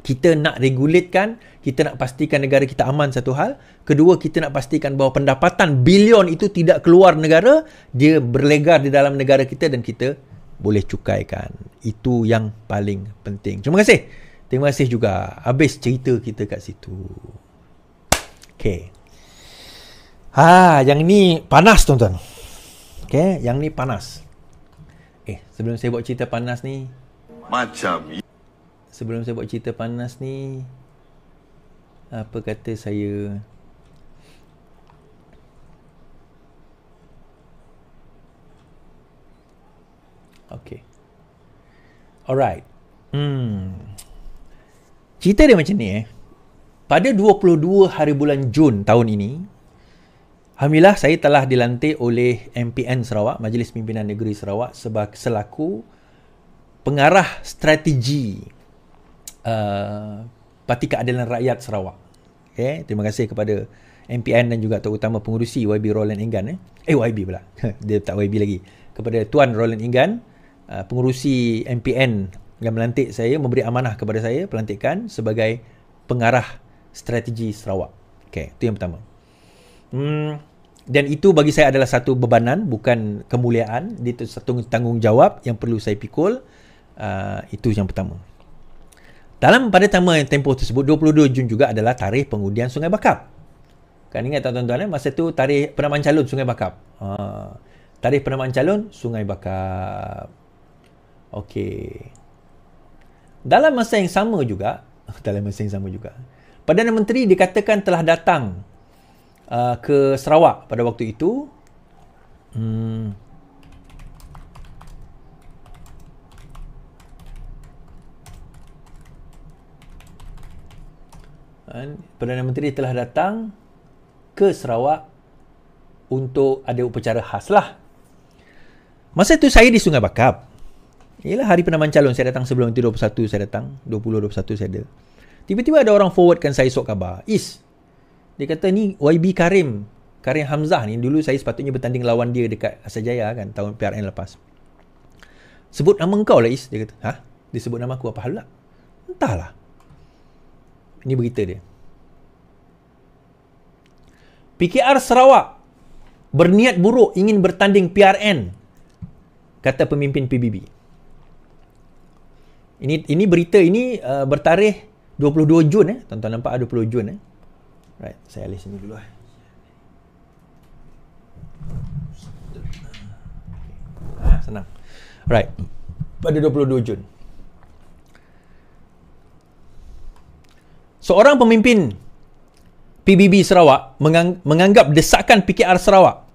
S1: kita nak regulatekan, kita nak pastikan negara kita aman satu hal. Kedua, kita nak pastikan bahawa pendapatan bilion itu tidak keluar negara, dia berlegar di dalam negara kita dan kita boleh cukaikan. Itu yang paling penting. Terima kasih. Terima kasih juga. Habis cerita kita kat situ. Okay. Ha, yang ni panas tuan-tuan. Okay, yang ni panas. Eh, sebelum saya buat cerita panas ni. Macam. Sebelum saya buat cerita panas ni. Apa kata saya. Okay. Alright. Hmm. Cerita dia macam ni eh. Pada 22 hari bulan Jun tahun ini, Alhamdulillah saya telah dilantik oleh MPN Sarawak, Majlis Pimpinan Negeri Sarawak sebagai selaku pengarah strategi uh, Parti Keadilan Rakyat Sarawak. Okay, terima kasih kepada MPN dan juga terutama pengurusi YB Roland Ingan. Eh, eh YB pula. Dia tak YB lagi. Kepada Tuan Roland Ingan, uh, pengurusi MPN yang melantik saya, memberi amanah kepada saya pelantikan sebagai pengarah strategi Sarawak. Okay, itu yang pertama. Hmm. Dan itu bagi saya adalah satu bebanan, bukan kemuliaan. Itu satu tanggungjawab yang perlu saya pikul. Uh, itu yang pertama. Dalam pada tema yang tempoh tersebut, 22 Jun juga adalah tarikh pengundian Sungai Bakap. Kan ingat tak tuan-tuan, eh? masa itu tarikh penamaan calon Sungai Bakap. Uh, ah, tarikh penamaan calon Sungai Bakap. Okey. Dalam masa yang sama juga, dalam masa yang sama juga, Perdana Menteri dikatakan telah datang uh, ke Sarawak pada waktu itu. Hmm. Perdana Menteri telah datang ke Sarawak untuk ada upacara khas lah. Masa itu saya di Sungai Bakap. Ialah hari penamaan calon. Saya datang sebelum itu 21 saya datang. 20-21 saya ada. Tiba-tiba ada orang forwardkan saya sok khabar. Is, dia kata ni YB Karim Karim Hamzah ni Dulu saya sepatutnya bertanding lawan dia Dekat Asal Jaya kan Tahun PRN lepas Sebut nama engkau lah Is Dia kata Hah? Dia sebut nama aku apa hal lah Entahlah Ini berita dia PKR Sarawak Berniat buruk ingin bertanding PRN Kata pemimpin PBB Ini ini berita ini uh, bertarikh 22 Jun eh. Tuan-tuan nampak 20 Jun eh. Right, saya alih sini dulu eh. Ha, senang. Right. Pada 22 Jun. Seorang pemimpin PBB Sarawak mengang- menganggap desakan PKR Sarawak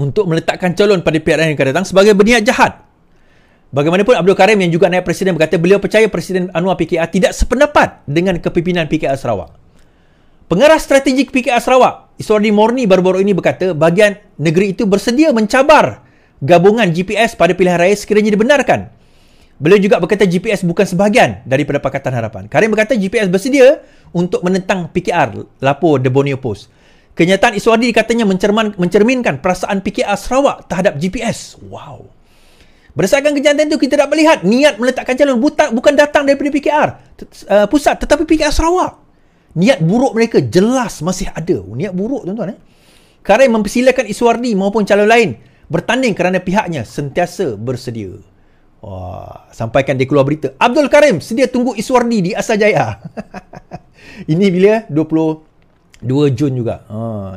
S1: untuk meletakkan calon pada PRN yang akan datang sebagai berniat jahat. Bagaimanapun Abdul Karim yang juga naik presiden berkata beliau percaya Presiden Anwar PKR tidak sependapat dengan kepimpinan PKR Sarawak. Pengarah strategik PKR Sarawak, Iswadi Morni baru-baru ini berkata bahagian negeri itu bersedia mencabar gabungan GPS pada pilihan raya sekiranya dibenarkan. Beliau juga berkata GPS bukan sebahagian daripada Pakatan Harapan. Karim berkata GPS bersedia untuk menentang PKR, lapor The Borneo Post. Kenyataan Iswadi katanya mencerminkan perasaan PKR Sarawak terhadap GPS. Wow. Berdasarkan kejadian itu, kita dapat melihat niat meletakkan calon bukan datang daripada PKR uh, pusat tetapi PKR Sarawak niat buruk mereka jelas masih ada. Niat buruk tuan-tuan eh. Karim mempersilakan Iswardi maupun calon lain bertanding kerana pihaknya sentiasa bersedia. Wah, sampaikan dia keluar berita. Abdul Karim sedia tunggu Iswardi di Asal Jaya. ini bila 22 Jun juga.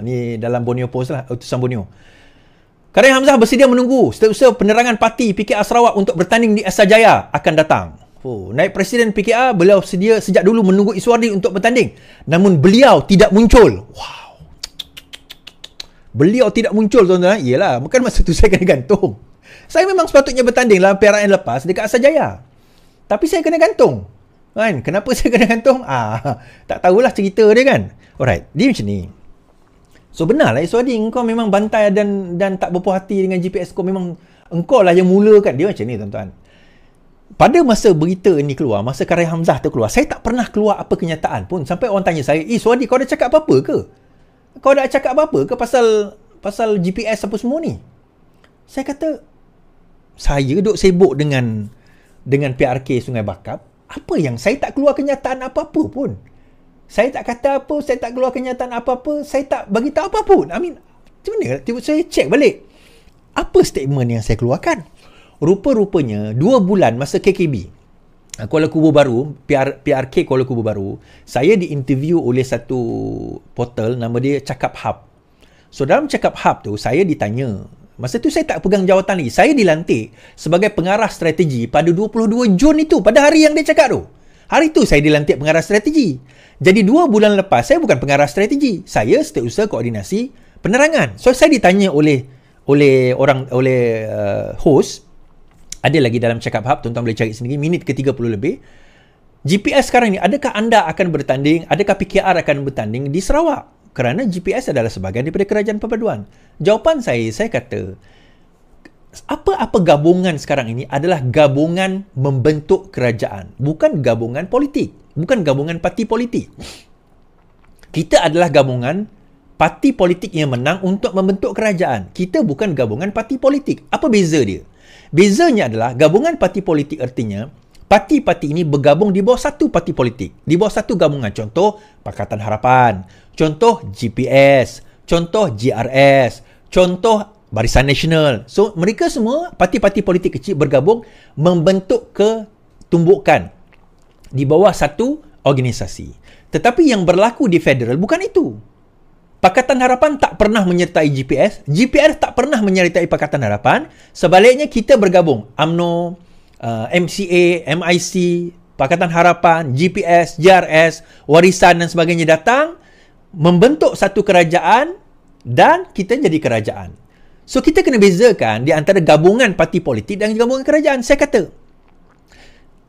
S1: ini ha, dalam Borneo Post lah, eh, utusan Borneo. Karim Hamzah bersedia menunggu setelah usaha penerangan parti PKR Sarawak untuk bertanding di Asal Jaya akan datang. Oh, naib presiden PKR beliau sedia sejak dulu menunggu Iswardi untuk bertanding. Namun beliau tidak muncul. Wow. Beliau tidak muncul tuan-tuan. Ah, iyalah, bukan masa tu saya kena gantung. Saya memang sepatutnya bertanding dalam PRN lepas dekat Jaya, Tapi saya kena gantung. Kan? Kenapa saya kena gantung? Ah, tak tahulah cerita dia kan. Alright, dia macam ni. So benar lah Iswadi, engkau memang bantai dan dan tak berpuas hati dengan GPS kau memang engkau lah yang mulakan dia macam ni tuan-tuan pada masa berita ini keluar, masa karya Hamzah tu keluar, saya tak pernah keluar apa kenyataan pun. Sampai orang tanya saya, eh Suwadi kau dah cakap apa-apa ke? Kau dah cakap apa-apa ke pasal pasal GPS apa semua ni? Saya kata, saya duduk sibuk dengan dengan PRK Sungai Bakap. Apa yang saya tak keluar kenyataan apa-apa pun. Saya tak kata apa, saya tak keluar kenyataan apa-apa, saya tak bagi tahu apa pun. I mean, macam mana? Tiba-tiba saya cek balik. Apa statement yang saya keluarkan? rupa-rupanya 2 bulan masa KKB ah, Kuala Kubu Baru PR, PRK Kuala Kubu Baru saya diinterview oleh satu portal nama dia Cakap Hub so dalam Cakap Hub tu saya ditanya masa tu saya tak pegang jawatan lagi saya dilantik sebagai pengarah strategi pada 22 Jun itu pada hari yang dia cakap tu hari tu saya dilantik pengarah strategi jadi 2 bulan lepas saya bukan pengarah strategi saya setiausaha koordinasi penerangan so saya ditanya oleh oleh orang oleh uh, host ada lagi dalam cakap hub tuan-tuan boleh cari sendiri minit ke 30 lebih GPS sekarang ni adakah anda akan bertanding adakah PKR akan bertanding di Sarawak kerana GPS adalah sebahagian daripada kerajaan perpaduan jawapan saya saya kata apa-apa gabungan sekarang ini adalah gabungan membentuk kerajaan bukan gabungan politik bukan gabungan parti politik kita adalah gabungan parti politik yang menang untuk membentuk kerajaan kita bukan gabungan parti politik apa beza dia Bezanya adalah gabungan parti politik artinya parti-parti ini bergabung di bawah satu parti politik. Di bawah satu gabungan. Contoh Pakatan Harapan. Contoh GPS. Contoh GRS. Contoh Barisan Nasional. So mereka semua parti-parti politik kecil bergabung membentuk ketumbukan di bawah satu organisasi. Tetapi yang berlaku di federal bukan itu. Pakatan Harapan tak pernah menyertai GPS, GPS tak pernah menyertai Pakatan Harapan. Sebaliknya kita bergabung AMNO, uh, MCA, MIC, Pakatan Harapan, GPS, JRS, Warisan dan sebagainya datang membentuk satu kerajaan dan kita jadi kerajaan. So kita kena bezakan di antara gabungan parti politik dan gabungan kerajaan. Saya kata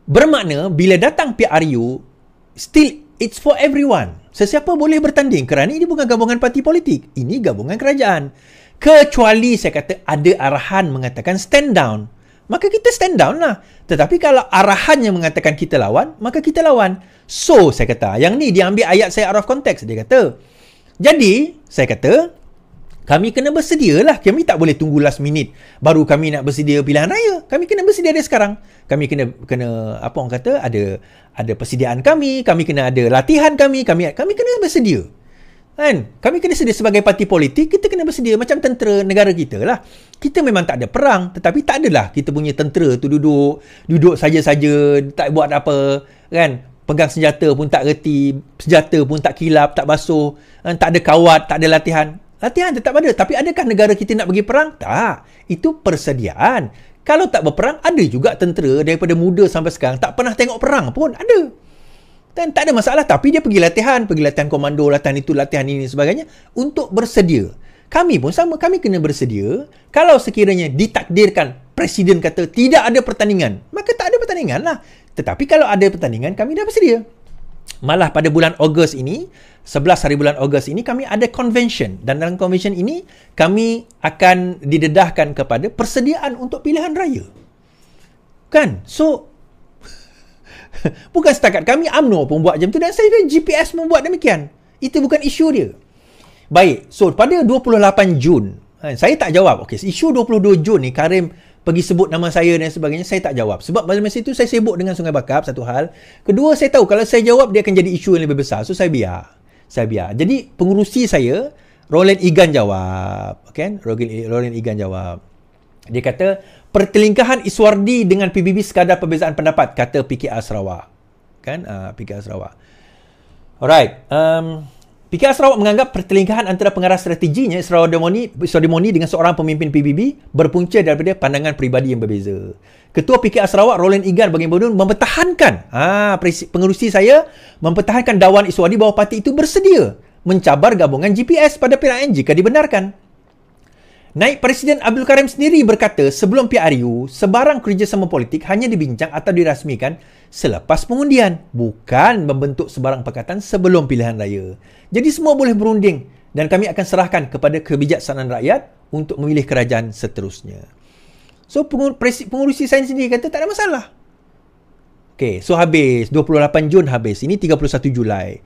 S1: bermakna bila datang PRU still It's for everyone. Sesiapa boleh bertanding kerana ini bukan gabungan parti politik. Ini gabungan kerajaan. Kecuali saya kata ada arahan mengatakan stand down. Maka kita stand down lah. Tetapi kalau arahan yang mengatakan kita lawan, maka kita lawan. So, saya kata, yang ni dia ambil ayat saya out of context. Dia kata, jadi, saya kata, kami kena bersedia lah. Kami tak boleh tunggu last minute baru kami nak bersedia pilihan raya. Kami kena bersedia dari sekarang. Kami kena kena apa orang kata ada ada persediaan kami, kami kena ada latihan kami, kami kami kena bersedia. Kan? Kami kena sedia sebagai parti politik, kita kena bersedia macam tentera negara kita lah. Kita memang tak ada perang tetapi tak adalah kita punya tentera tu duduk duduk saja-saja tak buat apa kan pegang senjata pun tak reti senjata pun tak kilap tak basuh kan? tak ada kawat tak ada latihan latihan tetap ada. Tapi adakah negara kita nak pergi perang? Tak. Itu persediaan. Kalau tak berperang, ada juga tentera daripada muda sampai sekarang tak pernah tengok perang pun. Ada. Dan tak ada masalah. Tapi dia pergi latihan. Pergi latihan komando, latihan itu, latihan ini sebagainya. Untuk bersedia. Kami pun sama. Kami kena bersedia. Kalau sekiranya ditakdirkan presiden kata tidak ada pertandingan, maka tak ada pertandingan lah. Tetapi kalau ada pertandingan, kami dah bersedia. Malah pada bulan Ogos ini, 11 hari bulan Ogos ini kami ada convention dan dalam convention ini kami akan didedahkan kepada persediaan untuk pilihan raya. Kan? So bukan setakat kami AMNO pun buat macam tu dan saya GPS pun buat demikian. Itu bukan isu dia. Baik. So pada 28 Jun eh, saya tak jawab. Okey, isu 22 Jun ni Karim pergi sebut nama saya dan sebagainya, saya tak jawab. Sebab pada masa itu saya sibuk dengan Sungai Bakap, satu hal. Kedua, saya tahu kalau saya jawab dia akan jadi isu yang lebih besar. So saya biar saya biar. Jadi pengurusi saya Roland Igan jawab, kan? Okay? Roland Igan jawab. Dia kata pertelingkahan Iswardi dengan PBB sekadar perbezaan pendapat kata PKR Sarawak. Kan? Uh, ah, PKR Sarawak. Alright. Um, Pihak Sarawak menganggap pertelingkahan antara pengarah strateginya Sarawak Demoni, Sarawak Demoni dengan seorang pemimpin PBB berpunca daripada pandangan peribadi yang berbeza. Ketua PKR Sarawak Roland Igan Bodun mempertahankan ah, ha, pengurusi saya mempertahankan dawan Iswadi bahawa parti itu bersedia mencabar gabungan GPS pada PRN jika dibenarkan. Naik Presiden Abdul Karim sendiri berkata sebelum PRU, sebarang kerjasama politik hanya dibincang atau dirasmikan selepas pengundian bukan membentuk sebarang pakatan sebelum pilihan raya. Jadi semua boleh berunding dan kami akan serahkan kepada kebijaksanaan rakyat untuk memilih kerajaan seterusnya. So pengurusi saya sendiri kata tak ada masalah. Okay, so habis 28 Jun habis. Ini 31 Julai.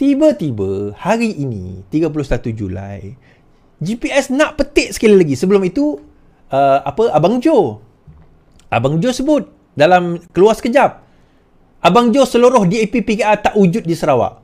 S1: Tiba-tiba hari ini 31 Julai GPS nak petik sekali lagi. Sebelum itu uh, apa Abang Joe Abang Joe sebut dalam keluar sekejap Abang Jo seluruh DAP PKR tak wujud di Sarawak.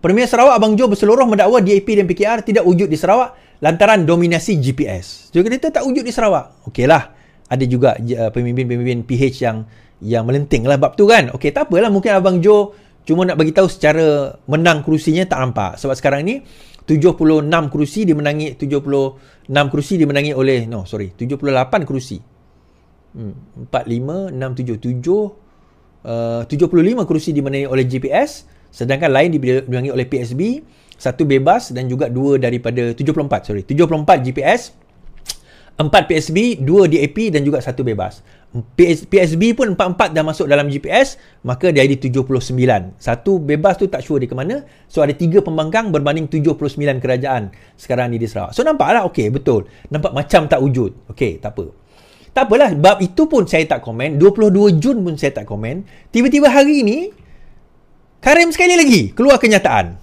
S1: Premier Sarawak Abang Jo berseluruh mendakwa DAP dan PKR tidak wujud di Sarawak lantaran dominasi GPS. Juga kata tak wujud di Sarawak. lah, Ada juga eh, pemimpin-pemimpin PH yang yang melenting lah bab tu kan. Okey tak apalah mungkin Abang Jo cuma nak bagi tahu secara menang kerusinya tak nampak. Sebab sekarang ni 76 kerusi dimenangi 76 kerusi dimenangi oleh no sorry 78 kerusi. Hmm, 4, 5, 6, 7, 7, Eh, uh, 75 kerusi dimenangi oleh GPS sedangkan lain dimenangi oleh PSB satu bebas dan juga dua daripada 74 sorry 74 GPS empat PSB, dua DAP dan juga satu bebas. PS, PSB pun empat empat dah masuk dalam GPS, maka dia jadi 79. Satu bebas tu tak sure dia ke mana. So ada tiga pembangkang berbanding 79 kerajaan sekarang ni di Sarawak. So nampaklah, okey, betul. Nampak macam tak wujud. Okey, tak apa. Tak apalah, bab itu pun saya tak komen. 22 Jun pun saya tak komen. Tiba-tiba hari ini, Karim sekali lagi keluar kenyataan.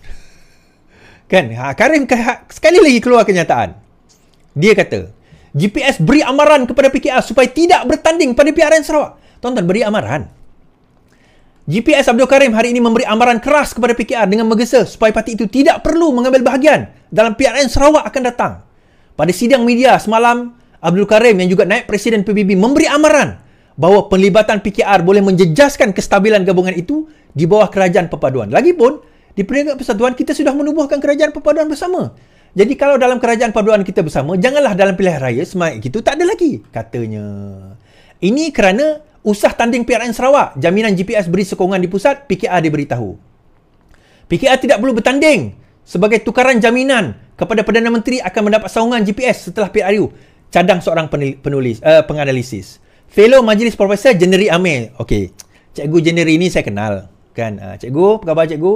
S1: Kan? Ha, Karim ha, sekali lagi keluar kenyataan. Dia kata, GPS beri amaran kepada PKR supaya tidak bertanding pada PRN Sarawak. Tonton, beri amaran. GPS Abdul Karim hari ini memberi amaran keras kepada PKR dengan menggesa supaya parti itu tidak perlu mengambil bahagian dalam PRN Sarawak akan datang. Pada sidang media semalam, Abdul Karim yang juga naik presiden PBB memberi amaran bahawa pelibatan PKR boleh menjejaskan kestabilan gabungan itu di bawah kerajaan perpaduan. Lagipun, di peringkat persatuan kita sudah menubuhkan kerajaan perpaduan bersama. Jadi kalau dalam kerajaan perpaduan kita bersama, janganlah dalam pilihan raya semai itu tak ada lagi, katanya. Ini kerana usah tanding PRN Sarawak, jaminan GPS beri sokongan di pusat, PKR diberitahu. PKR tidak perlu bertanding sebagai tukaran jaminan kepada Perdana Menteri akan mendapat saungan GPS setelah PRU cadang seorang penulis uh, penganalisis fellow majlis profesor Jeneri Amir okey cikgu Jeneri ini saya kenal kan uh, cikgu apa khabar cikgu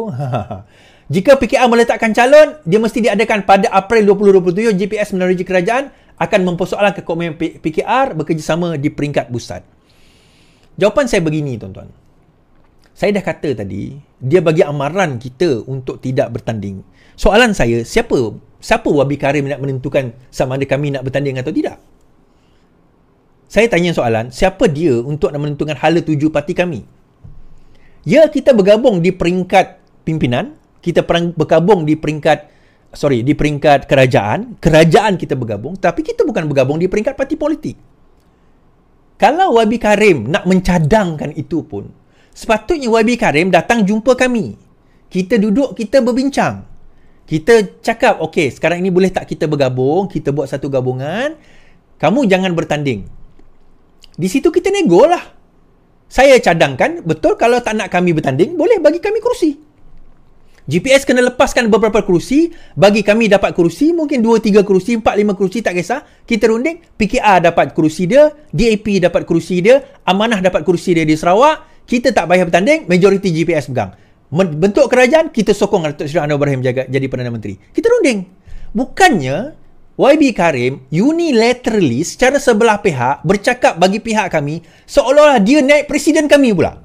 S1: jika PKR meletakkan calon dia mesti diadakan pada April 2027 GPS meneroji kerajaan akan mempersoalan kekomen PKR bekerjasama di peringkat pusat jawapan saya begini tuan-tuan saya dah kata tadi dia bagi amaran kita untuk tidak bertanding soalan saya siapa siapa Wabi Karim nak menentukan sama ada kami nak bertanding atau tidak? Saya tanya soalan, siapa dia untuk nak menentukan hala tuju parti kami? Ya, kita bergabung di peringkat pimpinan, kita bergabung di peringkat sorry, di peringkat kerajaan, kerajaan kita bergabung, tapi kita bukan bergabung di peringkat parti politik. Kalau Wabi Karim nak mencadangkan itu pun, sepatutnya Wabi Karim datang jumpa kami. Kita duduk, kita berbincang. Kita cakap, okay, sekarang ini boleh tak kita bergabung, kita buat satu gabungan, kamu jangan bertanding. Di situ kita nego lah. Saya cadangkan, betul kalau tak nak kami bertanding, boleh bagi kami kerusi. GPS kena lepaskan beberapa kerusi, bagi kami dapat kerusi, mungkin 2-3 kerusi, 4-5 kerusi, tak kisah. Kita runding, PKR dapat kerusi dia, DAP dapat kerusi dia, Amanah dapat kerusi dia di Sarawak, kita tak payah bertanding, majoriti GPS pegang bentuk kerajaan kita sokong Datuk Seri Anwar Ibrahim jaga, jadi Perdana Menteri. Kita runding. Bukannya YB Karim unilaterally secara sebelah pihak bercakap bagi pihak kami seolah-olah dia naik presiden kami pula.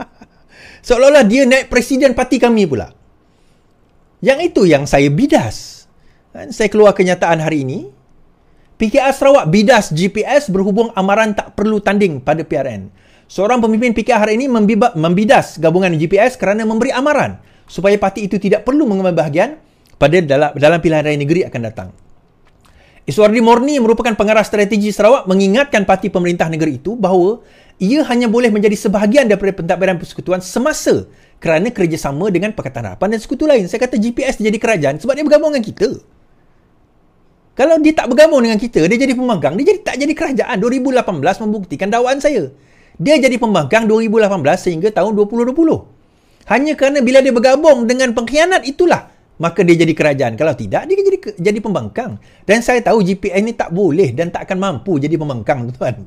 S1: seolah-olah dia naik presiden parti kami pula. Yang itu yang saya bidas. Dan saya keluar kenyataan hari ini. PKR Sarawak bidas GPS berhubung amaran tak perlu tanding pada PRN. Seorang pemimpin PKR hari ini membidas gabungan GPS kerana memberi amaran supaya parti itu tidak perlu mengambil bahagian pada dalam, pilihan raya negeri akan datang. Iswardi Morni merupakan pengarah strategi Sarawak mengingatkan parti pemerintah negeri itu bahawa ia hanya boleh menjadi sebahagian daripada pentadbiran persekutuan semasa kerana kerjasama dengan Pakatan Harapan dan sekutu lain. Saya kata GPS jadi kerajaan sebab dia bergabung dengan kita. Kalau dia tak bergabung dengan kita, dia jadi pemagang, dia jadi tak jadi kerajaan. 2018 membuktikan dakwaan saya. Dia jadi pembangkang 2018 sehingga tahun 2020. Hanya kerana bila dia bergabung dengan pengkhianat itulah maka dia jadi kerajaan. Kalau tidak dia jadi jadi pembangkang. Dan saya tahu GPS ni tak boleh dan tak akan mampu jadi pembangkang tuan.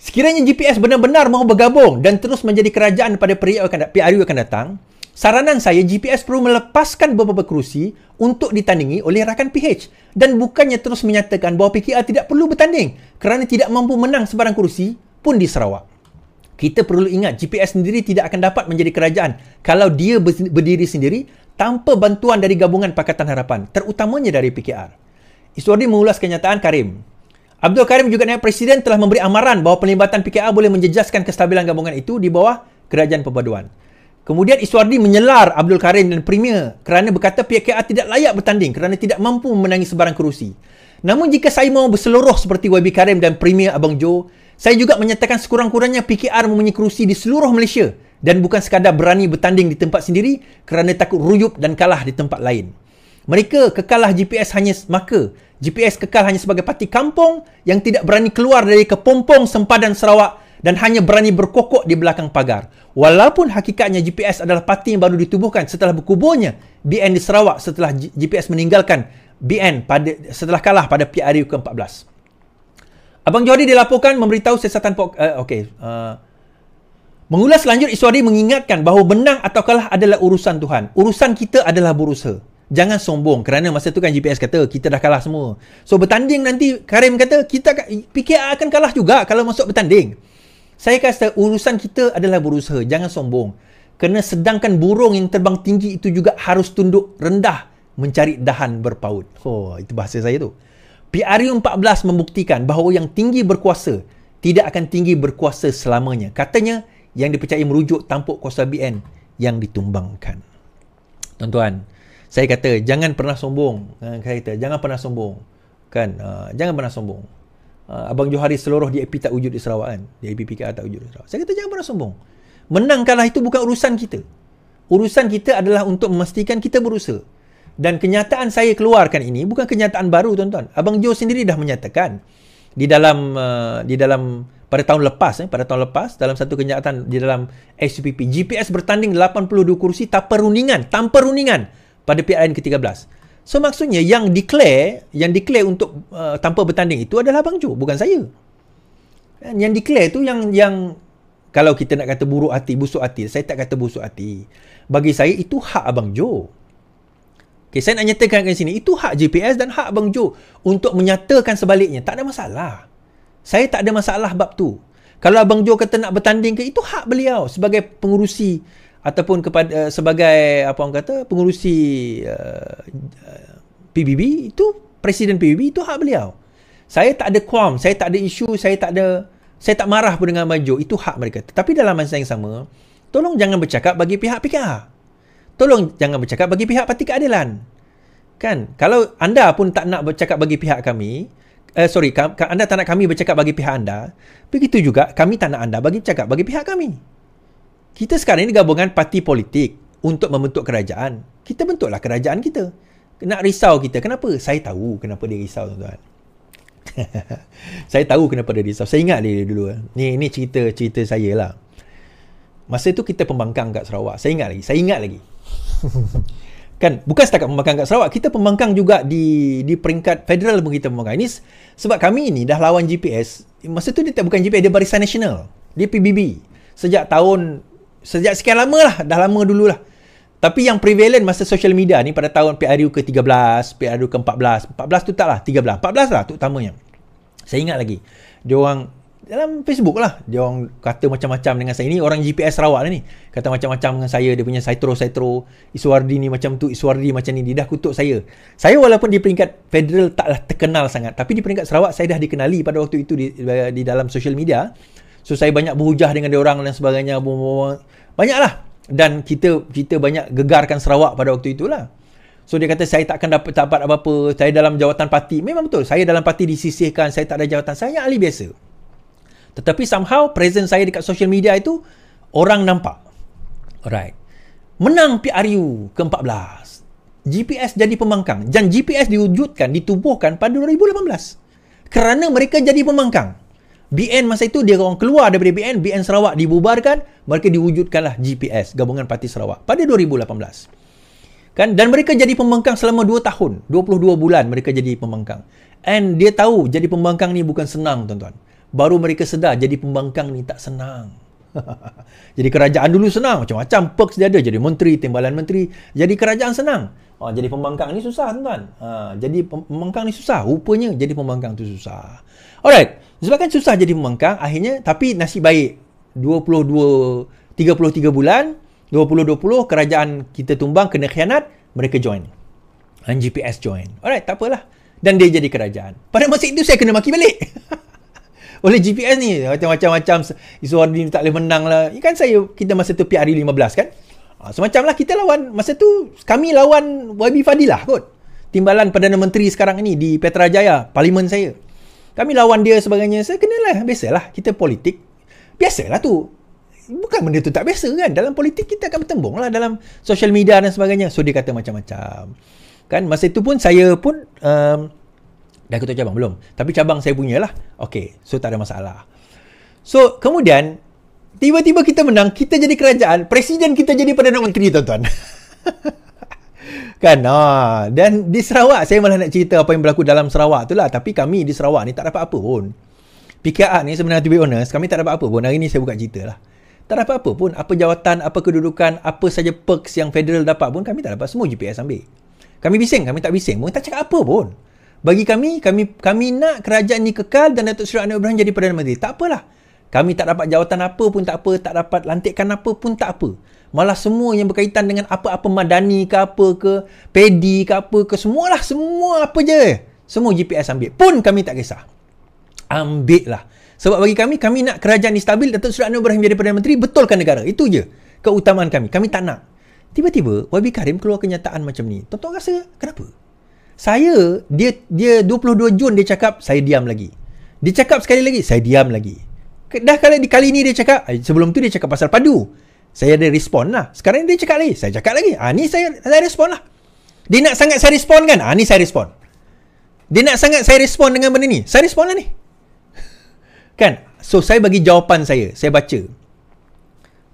S1: Sekiranya GPS benar-benar mahu bergabung dan terus menjadi kerajaan pada periuk akan PRU akan datang, saranan saya GPS perlu melepaskan beberapa kerusi untuk ditandingi oleh rakan PH dan bukannya terus menyatakan bahawa PKR tidak perlu bertanding kerana tidak mampu menang sebarang kerusi pun di Sarawak. Kita perlu ingat GPS sendiri tidak akan dapat menjadi kerajaan kalau dia berdiri sendiri tanpa bantuan dari gabungan Pakatan Harapan, terutamanya dari PKR. Iswardi mengulas kenyataan Karim. Abdul Karim juga naik presiden telah memberi amaran bahawa pelibatan PKR boleh menjejaskan kestabilan gabungan itu di bawah kerajaan perpaduan. Kemudian Iswardi menyelar Abdul Karim dan Premier kerana berkata PKR tidak layak bertanding kerana tidak mampu menangi sebarang kerusi. Namun jika saya mahu berseluruh seperti YB Karim dan Premier Abang Joe, saya juga menyatakan sekurang-kurangnya PKR mempunyai kerusi di seluruh Malaysia dan bukan sekadar berani bertanding di tempat sendiri kerana takut ruyup dan kalah di tempat lain. Mereka kekalah GPS hanya maka. GPS kekal hanya sebagai parti kampung yang tidak berani keluar dari kepompong sempadan Sarawak dan hanya berani berkokok di belakang pagar. Walaupun hakikatnya GPS adalah parti yang baru ditubuhkan setelah berkuburnya BN di Sarawak setelah GPS meninggalkan BN pada setelah kalah pada PRU ke-14. Abang Johari dilaporkan memberitahu sesatan. pok. Uh, eh, okay. Uh, eh, mengulas lanjut Iswari mengingatkan bahawa benang atau kalah adalah urusan Tuhan. Urusan kita adalah berusaha. Jangan sombong kerana masa tu kan GPS kata kita dah kalah semua. So bertanding nanti Karim kata kita PKR akan kalah juga kalau masuk bertanding. Saya kata urusan kita adalah berusaha. Jangan sombong. Kerana sedangkan burung yang terbang tinggi itu juga harus tunduk rendah mencari dahan berpaut. Oh, itu bahasa saya tu. PRU14 membuktikan bahawa yang tinggi berkuasa tidak akan tinggi berkuasa selamanya. Katanya yang dipercayai merujuk tampuk kuasa BN yang ditumbangkan. Tuan-tuan, saya kata jangan pernah sombong. Ha, saya kata jangan pernah sombong. Kan? Ha, jangan pernah sombong. Ha, Abang Johari seluruh DAP tak wujud di Sarawak kan? DAP PKR tak wujud di Sarawak. Saya kata jangan pernah sombong. Menang kalah itu bukan urusan kita. Urusan kita adalah untuk memastikan kita berusaha. Dan kenyataan saya keluarkan ini bukan kenyataan baru tuan-tuan. Abang Joe sendiri dah menyatakan di dalam uh, di dalam pada tahun lepas eh pada tahun lepas dalam satu kenyataan di dalam SPP GPS bertanding 82 kursi tanpa rundingan, tanpa rundingan pada PRN ke-13. So maksudnya yang declare yang declare untuk uh, tanpa bertanding itu adalah Abang Joe, bukan saya. Dan yang declare tu yang yang kalau kita nak kata buruk hati, busuk hati, saya tak kata busuk hati. Bagi saya itu hak Abang Joe. Okay, saya nak nyatakan kat sini. Itu hak GPS dan hak Bang Jo untuk menyatakan sebaliknya. Tak ada masalah. Saya tak ada masalah bab tu. Kalau Abang Jo kata nak bertanding ke, itu hak beliau sebagai pengurusi ataupun kepada uh, sebagai apa orang kata pengurusi uh, eh, PBB itu presiden PBB itu hak beliau. Saya tak ada qualm, saya tak ada isu, saya tak ada saya tak marah pun dengan Abang Jo, itu hak mereka. Tetapi dalam masa yang sama, tolong jangan bercakap bagi pihak PKR tolong jangan bercakap bagi pihak parti keadilan. Kan? Kalau anda pun tak nak bercakap bagi pihak kami, eh, sorry, anda tak nak kami bercakap bagi pihak anda, begitu juga kami tak nak anda bagi bercakap bagi pihak kami. Kita sekarang ini gabungan parti politik untuk membentuk kerajaan. Kita bentuklah kerajaan kita. Nak risau kita. Kenapa? Saya tahu kenapa dia risau, tuan-tuan. saya tahu kenapa dia risau. Saya ingat dia dulu. Eh. Ni, ni cerita cerita saya lah. Masa itu kita pembangkang kat Sarawak. Saya ingat lagi. Saya ingat lagi kan bukan setakat pembangkang kat Sarawak kita pembangkang juga di di peringkat federal pun kita membangkang ini sebab kami ini dah lawan GPS masa tu dia tak bukan GPS dia Barisan Nasional dia PBB sejak tahun sejak sekian lama lah dah lama dulu lah tapi yang prevalent masa social media ni pada tahun PRU ke-13 PRU ke-14 14 tu tak lah 13 14 lah tu utamanya saya ingat lagi dia orang dalam Facebook lah dia orang kata macam-macam dengan saya ini orang GPS Sarawak lah ni kata macam-macam dengan saya dia punya Saitro Saitro Iswardi ni macam tu Iswardi macam ni dia dah kutuk saya saya walaupun di peringkat federal taklah terkenal sangat tapi di peringkat Sarawak saya dah dikenali pada waktu itu di, di dalam social media so saya banyak berhujah dengan dia orang dan sebagainya banyaklah dan kita kita banyak gegarkan Sarawak pada waktu itulah So dia kata saya takkan dapat dapat apa-apa. Saya dalam jawatan parti. Memang betul. Saya dalam parti disisihkan. Saya tak ada jawatan. Saya ahli biasa. Tetapi somehow present saya dekat social media itu orang nampak. Alright. Menang PRU ke-14. GPS jadi pembangkang. Dan GPS diwujudkan, ditubuhkan pada 2018. Kerana mereka jadi pembangkang. BN masa itu dia orang keluar daripada BN, BN Sarawak dibubarkan, mereka diwujudkanlah GPS, Gabungan Parti Sarawak pada 2018. Kan dan mereka jadi pembangkang selama 2 tahun, 22 bulan mereka jadi pembangkang. And dia tahu jadi pembangkang ni bukan senang tuan-tuan baru mereka sedar jadi pembangkang ni tak senang. jadi kerajaan dulu senang macam-macam perks dia ada jadi menteri timbalan menteri jadi kerajaan senang Oh, jadi pembangkang ni susah tuan ha, ah, jadi pembangkang ni susah rupanya jadi pembangkang tu susah alright sebabkan susah jadi pembangkang akhirnya tapi nasib baik 22 33 bulan 2020 kerajaan kita tumbang kena khianat mereka join dan GPS join alright tak apalah dan dia jadi kerajaan pada masa itu saya kena maki balik oleh GPS ni macam-macam eh, macam Iswar ni tak boleh menang lah kan saya kita masa tu PRD 15 kan ha, semacam lah kita lawan masa tu kami lawan YB Fadilah kot timbalan Perdana Menteri sekarang ni di Petrajaya parlimen saya kami lawan dia sebagainya saya kenalah biasalah kita politik biasalah tu bukan benda tu tak biasa kan dalam politik kita akan bertembung lah dalam social media dan sebagainya so dia kata macam-macam kan masa itu pun saya pun um, Dah ketua cabang belum? Tapi cabang saya punya lah. Okay. So tak ada masalah. So kemudian tiba-tiba kita menang, kita jadi kerajaan, presiden kita jadi Perdana Menteri tuan-tuan. kan? Ha. Dan di Sarawak, saya malah nak cerita apa yang berlaku dalam Sarawak tu lah. Tapi kami di Sarawak ni tak dapat apa pun. PKR ni sebenarnya to be honest, kami tak dapat apa pun. Hari ni saya buka cerita lah. Tak dapat apa pun. Apa jawatan, apa kedudukan, apa saja perks yang federal dapat pun, kami tak dapat. Semua GPS ambil. Kami bising, kami tak bising. Mungkin tak cakap apa pun bagi kami kami kami nak kerajaan ni kekal dan Datuk Seri Anwar Ibrahim jadi Perdana Menteri. Tak apalah. Kami tak dapat jawatan apa pun tak apa, tak dapat lantikan apa pun tak apa. Malah semua yang berkaitan dengan apa-apa madani ke apa ke, pedi ke apa ke, semualah semua apa je. Semua GPS ambil pun kami tak kisah. Ambil lah. Sebab bagi kami, kami nak kerajaan ni stabil, Datuk Seri Anwar Ibrahim jadi Perdana Menteri, betulkan negara. Itu je keutamaan kami. Kami tak nak. Tiba-tiba, YB Karim keluar kenyataan macam ni. Tuan-tuan rasa kenapa? saya dia dia 22 Jun dia cakap saya diam lagi. Dia cakap sekali lagi saya diam lagi. Dah kali di kali ni dia cakap eh, sebelum tu dia cakap pasal padu. Saya ada respon lah. Sekarang dia cakap lagi. Saya cakap lagi. Ah ni saya saya respon lah. Dia nak sangat saya respon kan? Ah ni saya respon. Dia nak sangat saya respon dengan benda ni. Saya respon lah ni. kan? So saya bagi jawapan saya. Saya baca.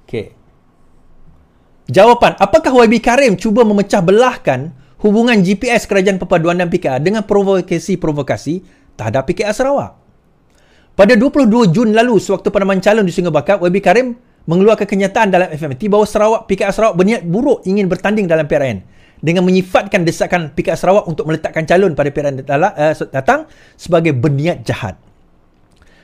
S1: Okay. Jawapan. Apakah YB Karim cuba memecah belahkan hubungan GPS Kerajaan Perpaduan dan PKR dengan provokasi-provokasi terhadap PKR Sarawak. Pada 22 Jun lalu, sewaktu penaman calon di Sungai Bakat, YB Karim mengeluarkan kenyataan dalam FMT bahawa Sarawak, PKR Sarawak berniat buruk ingin bertanding dalam PRN dengan menyifatkan desakan PKR Sarawak untuk meletakkan calon pada PRN eh, datang sebagai berniat jahat.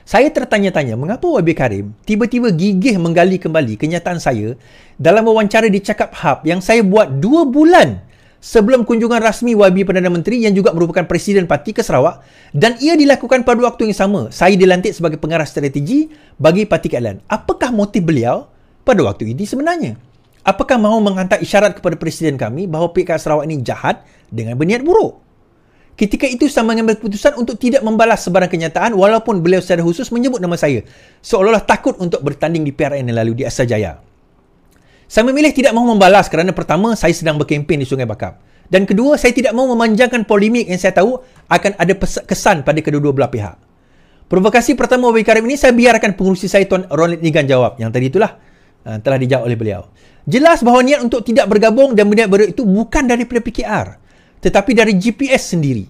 S1: Saya tertanya-tanya mengapa YB Karim tiba-tiba gigih menggali kembali kenyataan saya dalam wawancara di Cakap Hub yang saya buat 2 bulan sebelum kunjungan rasmi YB Perdana Menteri yang juga merupakan Presiden Parti ke Sarawak dan ia dilakukan pada waktu yang sama. Saya dilantik sebagai pengarah strategi bagi Parti KLN. Apakah motif beliau pada waktu ini sebenarnya? Apakah mahu menghantar isyarat kepada Presiden kami bahawa PKR Sarawak ini jahat dengan berniat buruk? Ketika itu saya mengambil keputusan untuk tidak membalas sebarang kenyataan walaupun beliau secara khusus menyebut nama saya seolah-olah takut untuk bertanding di PRN yang lalu di Asajaya. Saya memilih tidak mahu membalas kerana pertama, saya sedang berkempen di Sungai Bakap Dan kedua, saya tidak mahu memanjangkan polemik yang saya tahu akan ada kesan pada kedua-dua belah pihak. Provokasi pertama Wabi Karim ini, saya biarkan pengurusi saya Tuan Ronald Nigan jawab. Yang tadi itulah uh, telah dijawab oleh beliau. Jelas bahawa niat untuk tidak bergabung dan berniat berdua itu bukan daripada PKR. Tetapi dari GPS sendiri.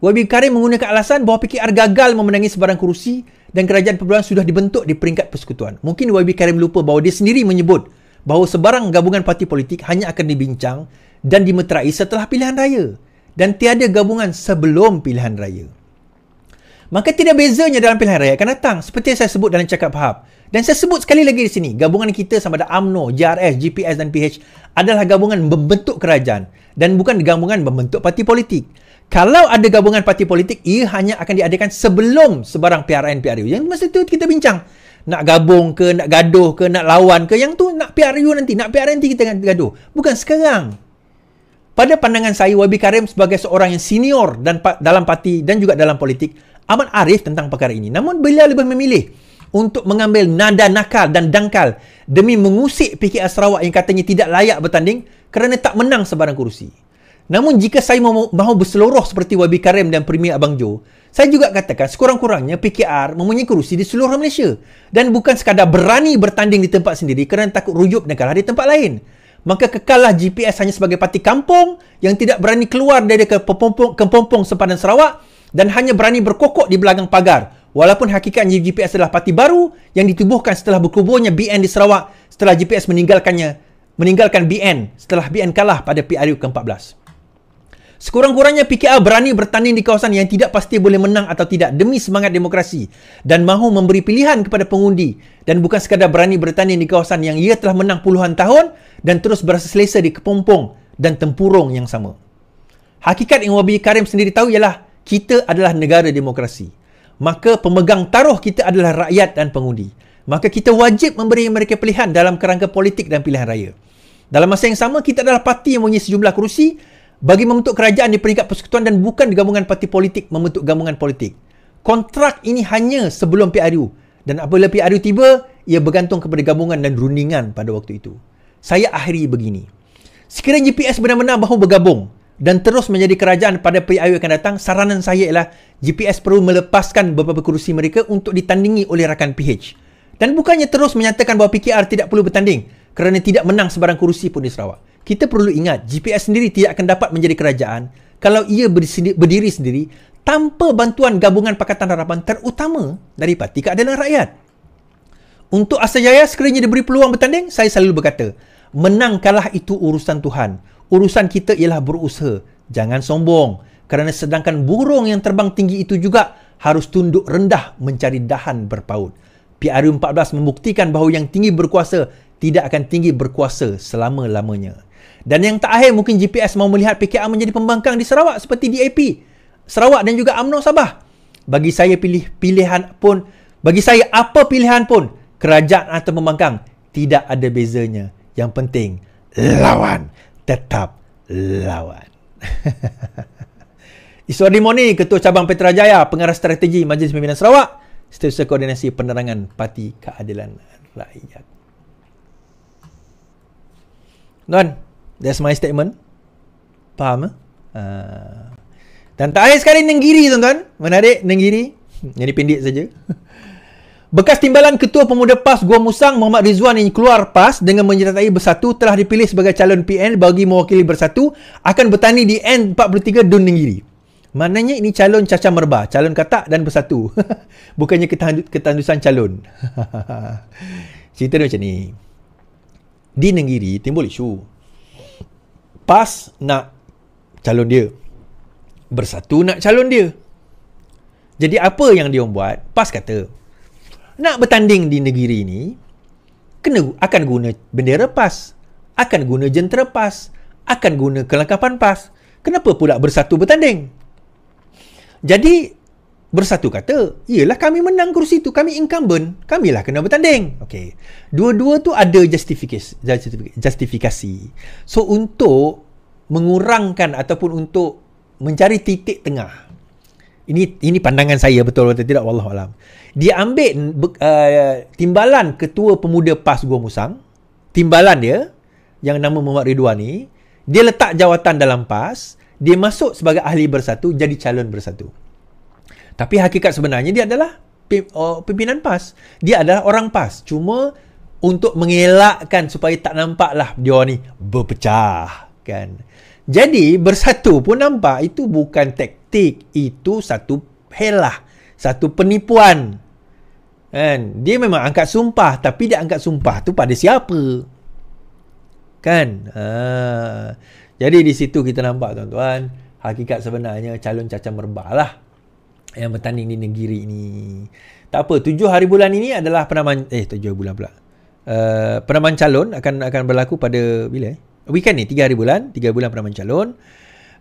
S1: Wabi Karim menggunakan alasan bahawa PKR gagal memenangi sebarang kerusi dan kerajaan perpaduan sudah dibentuk di peringkat persekutuan. Mungkin Wabi Karim lupa bahawa dia sendiri menyebut bahawa sebarang gabungan parti politik hanya akan dibincang dan dimeterai setelah pilihan raya dan tiada gabungan sebelum pilihan raya. Maka tidak bezanya dalam pilihan raya akan datang seperti yang saya sebut dalam cakap faham. Dan saya sebut sekali lagi di sini, gabungan kita sama ada AMNO, JRS, GPS dan PH adalah gabungan membentuk kerajaan dan bukan gabungan membentuk parti politik. Kalau ada gabungan parti politik, ia hanya akan diadakan sebelum sebarang PRN, PRU. Yang masa itu kita bincang nak gabung ke, nak gaduh ke, nak lawan ke. Yang tu nak PRU nanti. Nak PRU nanti kita gaduh. Bukan sekarang. Pada pandangan saya, YB Karim sebagai seorang yang senior dan dalam parti dan juga dalam politik, amat arif tentang perkara ini. Namun beliau lebih memilih untuk mengambil nada nakal dan dangkal demi mengusik PKR Sarawak yang katanya tidak layak bertanding kerana tak menang sebarang kursi. Namun jika saya mahu berseluruh seperti YB Karim dan Premier Abang Joe, saya juga katakan sekurang-kurangnya PKR mempunyai kerusi di seluruh Malaysia dan bukan sekadar berani bertanding di tempat sendiri kerana takut rujuk dan di tempat lain. Maka kekallah GPS hanya sebagai parti kampung yang tidak berani keluar dari kepompong, kepompong sempadan Sarawak dan hanya berani berkokok di belakang pagar. Walaupun hakikatnya GPS adalah parti baru yang ditubuhkan setelah berkuburnya BN di Sarawak setelah GPS meninggalkannya meninggalkan BN setelah BN kalah pada PRU ke-14. Sekurang-kurangnya PKR berani bertanding di kawasan yang tidak pasti boleh menang atau tidak demi semangat demokrasi dan mahu memberi pilihan kepada pengundi dan bukan sekadar berani bertanding di kawasan yang ia telah menang puluhan tahun dan terus berasa selesa di kepompong dan tempurung yang sama. Hakikat yang Wabi Karim sendiri tahu ialah kita adalah negara demokrasi. Maka pemegang taruh kita adalah rakyat dan pengundi. Maka kita wajib memberi mereka pilihan dalam kerangka politik dan pilihan raya. Dalam masa yang sama, kita adalah parti yang mempunyai sejumlah kerusi bagi membentuk kerajaan di peringkat persekutuan dan bukan gabungan parti politik membentuk gabungan politik. Kontrak ini hanya sebelum PRU dan apabila PRU tiba, ia bergantung kepada gabungan dan rundingan pada waktu itu. Saya akhiri begini. Sekiranya GPS benar-benar bahu bergabung dan terus menjadi kerajaan pada PRU akan datang, saranan saya ialah GPS perlu melepaskan beberapa kerusi mereka untuk ditandingi oleh rakan PH. Dan bukannya terus menyatakan bahawa PKR tidak perlu bertanding kerana tidak menang sebarang kerusi pun di Sarawak kita perlu ingat GPS sendiri tidak akan dapat menjadi kerajaan kalau ia berdiri sendiri tanpa bantuan gabungan Pakatan Harapan terutama dari Parti Keadilan Rakyat. Untuk Asal Jaya sekiranya diberi peluang bertanding, saya selalu berkata, menang kalah itu urusan Tuhan. Urusan kita ialah berusaha. Jangan sombong. Kerana sedangkan burung yang terbang tinggi itu juga harus tunduk rendah mencari dahan berpaut. PRU 14 membuktikan bahawa yang tinggi berkuasa tidak akan tinggi berkuasa selama-lamanya. Dan yang tak terakhir mungkin GPS mahu melihat PKR menjadi pembangkang di Sarawak seperti DAP, Sarawak dan juga UMNO Sabah. Bagi saya pilih pilihan pun, bagi saya apa pilihan pun, kerajaan atau pembangkang, tidak ada bezanya. Yang penting, lawan. Tetap lawan. Iswadi Moni, Ketua Cabang Petrajaya, Pengarah Strategi Majlis Pimpinan Sarawak, Setiausaha Koordinasi Penerangan Parti Keadilan Rakyat. Tuan, That's my statement. Faham? Eh? Uh, dan terakhir sekali Nenggiri tuan-tuan. Menarik Nenggiri. Jadi pendek saja. Bekas timbalan ketua pemuda PAS Gua Musang Muhammad Rizwan yang keluar PAS dengan menyertai bersatu telah dipilih sebagai calon PN bagi mewakili bersatu akan bertani di N43 Dun Nenggiri. Maknanya ini calon caca merba, calon katak dan bersatu. Bukannya ketandusan calon. Cerita dia macam ni. Di Nenggiri timbul isu. PAS nak calon dia. Bersatu nak calon dia. Jadi apa yang dia buat? PAS kata, nak bertanding di negeri ini, kena akan guna bendera PAS. Akan guna jentera PAS. Akan guna kelengkapan PAS. Kenapa pula bersatu bertanding? Jadi bersatu kata, ialah kami menang kerusi itu, kami incumbent, lah kena bertanding. Okay. Dua-dua tu ada justifikasi. justifikasi. So untuk mengurangkan ataupun untuk mencari titik tengah. Ini ini pandangan saya betul atau tidak wallahu alam. Dia ambil uh, eh, timbalan ketua pemuda PAS Gua Musang, timbalan dia yang nama Muhammad Ridwan ni, dia letak jawatan dalam PAS, dia masuk sebagai ahli bersatu jadi calon bersatu. Tapi hakikat sebenarnya dia adalah oh, pimpinan PAS. Dia adalah orang PAS. Cuma untuk mengelakkan supaya tak nampaklah dia ni berpecah. Kan? Jadi bersatu pun nampak itu bukan taktik. Itu satu helah. Satu penipuan. Kan? Dia memang angkat sumpah. Tapi dia angkat sumpah tu pada siapa? Kan? Ha. Jadi di situ kita nampak tuan-tuan. Hakikat sebenarnya calon cacam merbah lah yang bertanding di negeri ini. Tak apa, tujuh hari bulan ini adalah penaman eh tujuh bulan pula. Uh, penaman calon akan akan berlaku pada bila? Eh? Weekend ni, tiga hari bulan, tiga bulan penaman calon.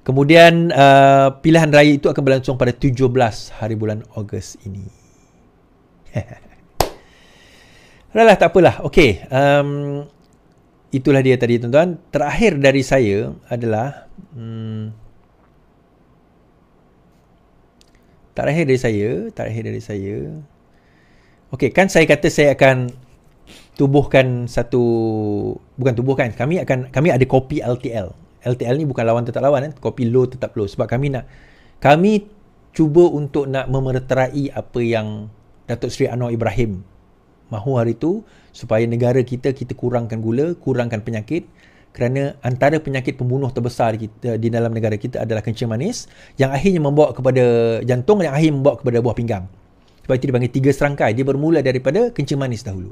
S1: Kemudian uh, pilihan raya itu akan berlangsung pada tujuh belas hari bulan Ogos ini. Alah, tak apalah. Okey. Um, itulah dia tadi tuan-tuan. Terakhir dari saya adalah... Hmm, Tak terakhir dari saya, tak terakhir dari saya. Okey, kan saya kata saya akan tubuhkan satu bukan tubuhkan, kami akan kami ada kopi LTL. LTL ni bukan lawan tetap lawan kan, kopi low tetap low sebab kami nak kami cuba untuk nak memerterai apa yang Datuk Seri Anwar Ibrahim mahu hari tu supaya negara kita kita kurangkan gula, kurangkan penyakit, kerana antara penyakit pembunuh terbesar di, kita, di dalam negara kita adalah kencing manis yang akhirnya membawa kepada jantung yang akhirnya membawa kepada buah pinggang. Sebab itu dipanggil tiga serangkai. Dia bermula daripada kencing manis dahulu.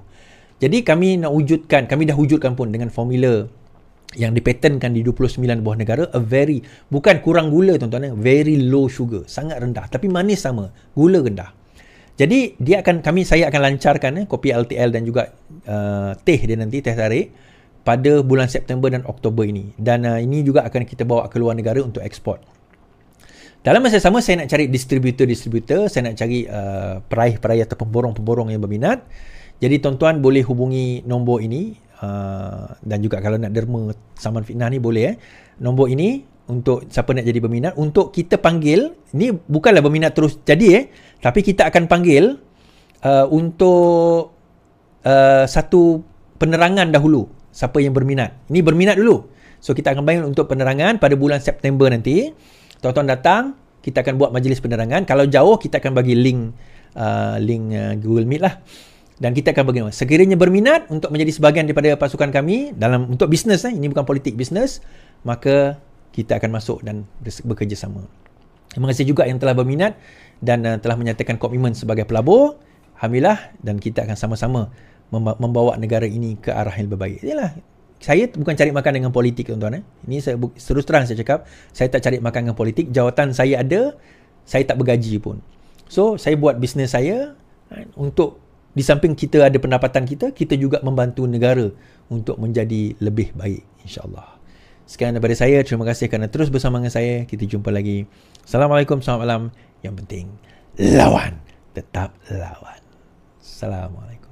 S1: Jadi kami nak wujudkan, kami dah wujudkan pun dengan formula yang dipatenkan di 29 buah negara a very bukan kurang gula tuan-tuan eh, very low sugar sangat rendah tapi manis sama gula rendah jadi dia akan kami saya akan lancarkan eh, kopi LTL dan juga uh, teh dia nanti teh tarik pada bulan September dan Oktober ini dan uh, ini juga akan kita bawa ke luar negara untuk ekspor. Dalam masa sama saya nak cari distributor-distributor, saya nak cari uh, peraih-peraih atau pemborong-pemborong yang berminat. Jadi tuan-tuan boleh hubungi nombor ini uh, dan juga kalau nak derma saman fitnah ni boleh eh. Nombor ini untuk siapa nak jadi berminat untuk kita panggil, Ini bukanlah berminat terus jadi eh, tapi kita akan panggil uh, untuk uh, satu penerangan dahulu siapa yang berminat. Ini berminat dulu. So kita akan bayar untuk penerangan pada bulan September nanti. Tuan-tuan datang, kita akan buat majlis penerangan. Kalau jauh, kita akan bagi link uh, link uh, Google Meet lah. Dan kita akan bagaimana. Sekiranya berminat untuk menjadi sebahagian daripada pasukan kami dalam untuk bisnes, eh, ini bukan politik bisnes, maka kita akan masuk dan bekerjasama. Terima kasih juga yang telah berminat dan uh, telah menyatakan komitmen sebagai pelabur. Alhamdulillah dan kita akan sama-sama membawa negara ini ke arah yang lebih baik. Yalah, saya bukan cari makan dengan politik tuan-tuan. Eh. Ini saya terus terang saya cakap, saya tak cari makan dengan politik. Jawatan saya ada, saya tak bergaji pun. So, saya buat bisnes saya kan, untuk di samping kita ada pendapatan kita, kita juga membantu negara untuk menjadi lebih baik insyaAllah. Sekian daripada saya. Terima kasih kerana terus bersama dengan saya. Kita jumpa lagi. Assalamualaikum, selamat malam. Yang penting, lawan. Tetap lawan. Assalamualaikum.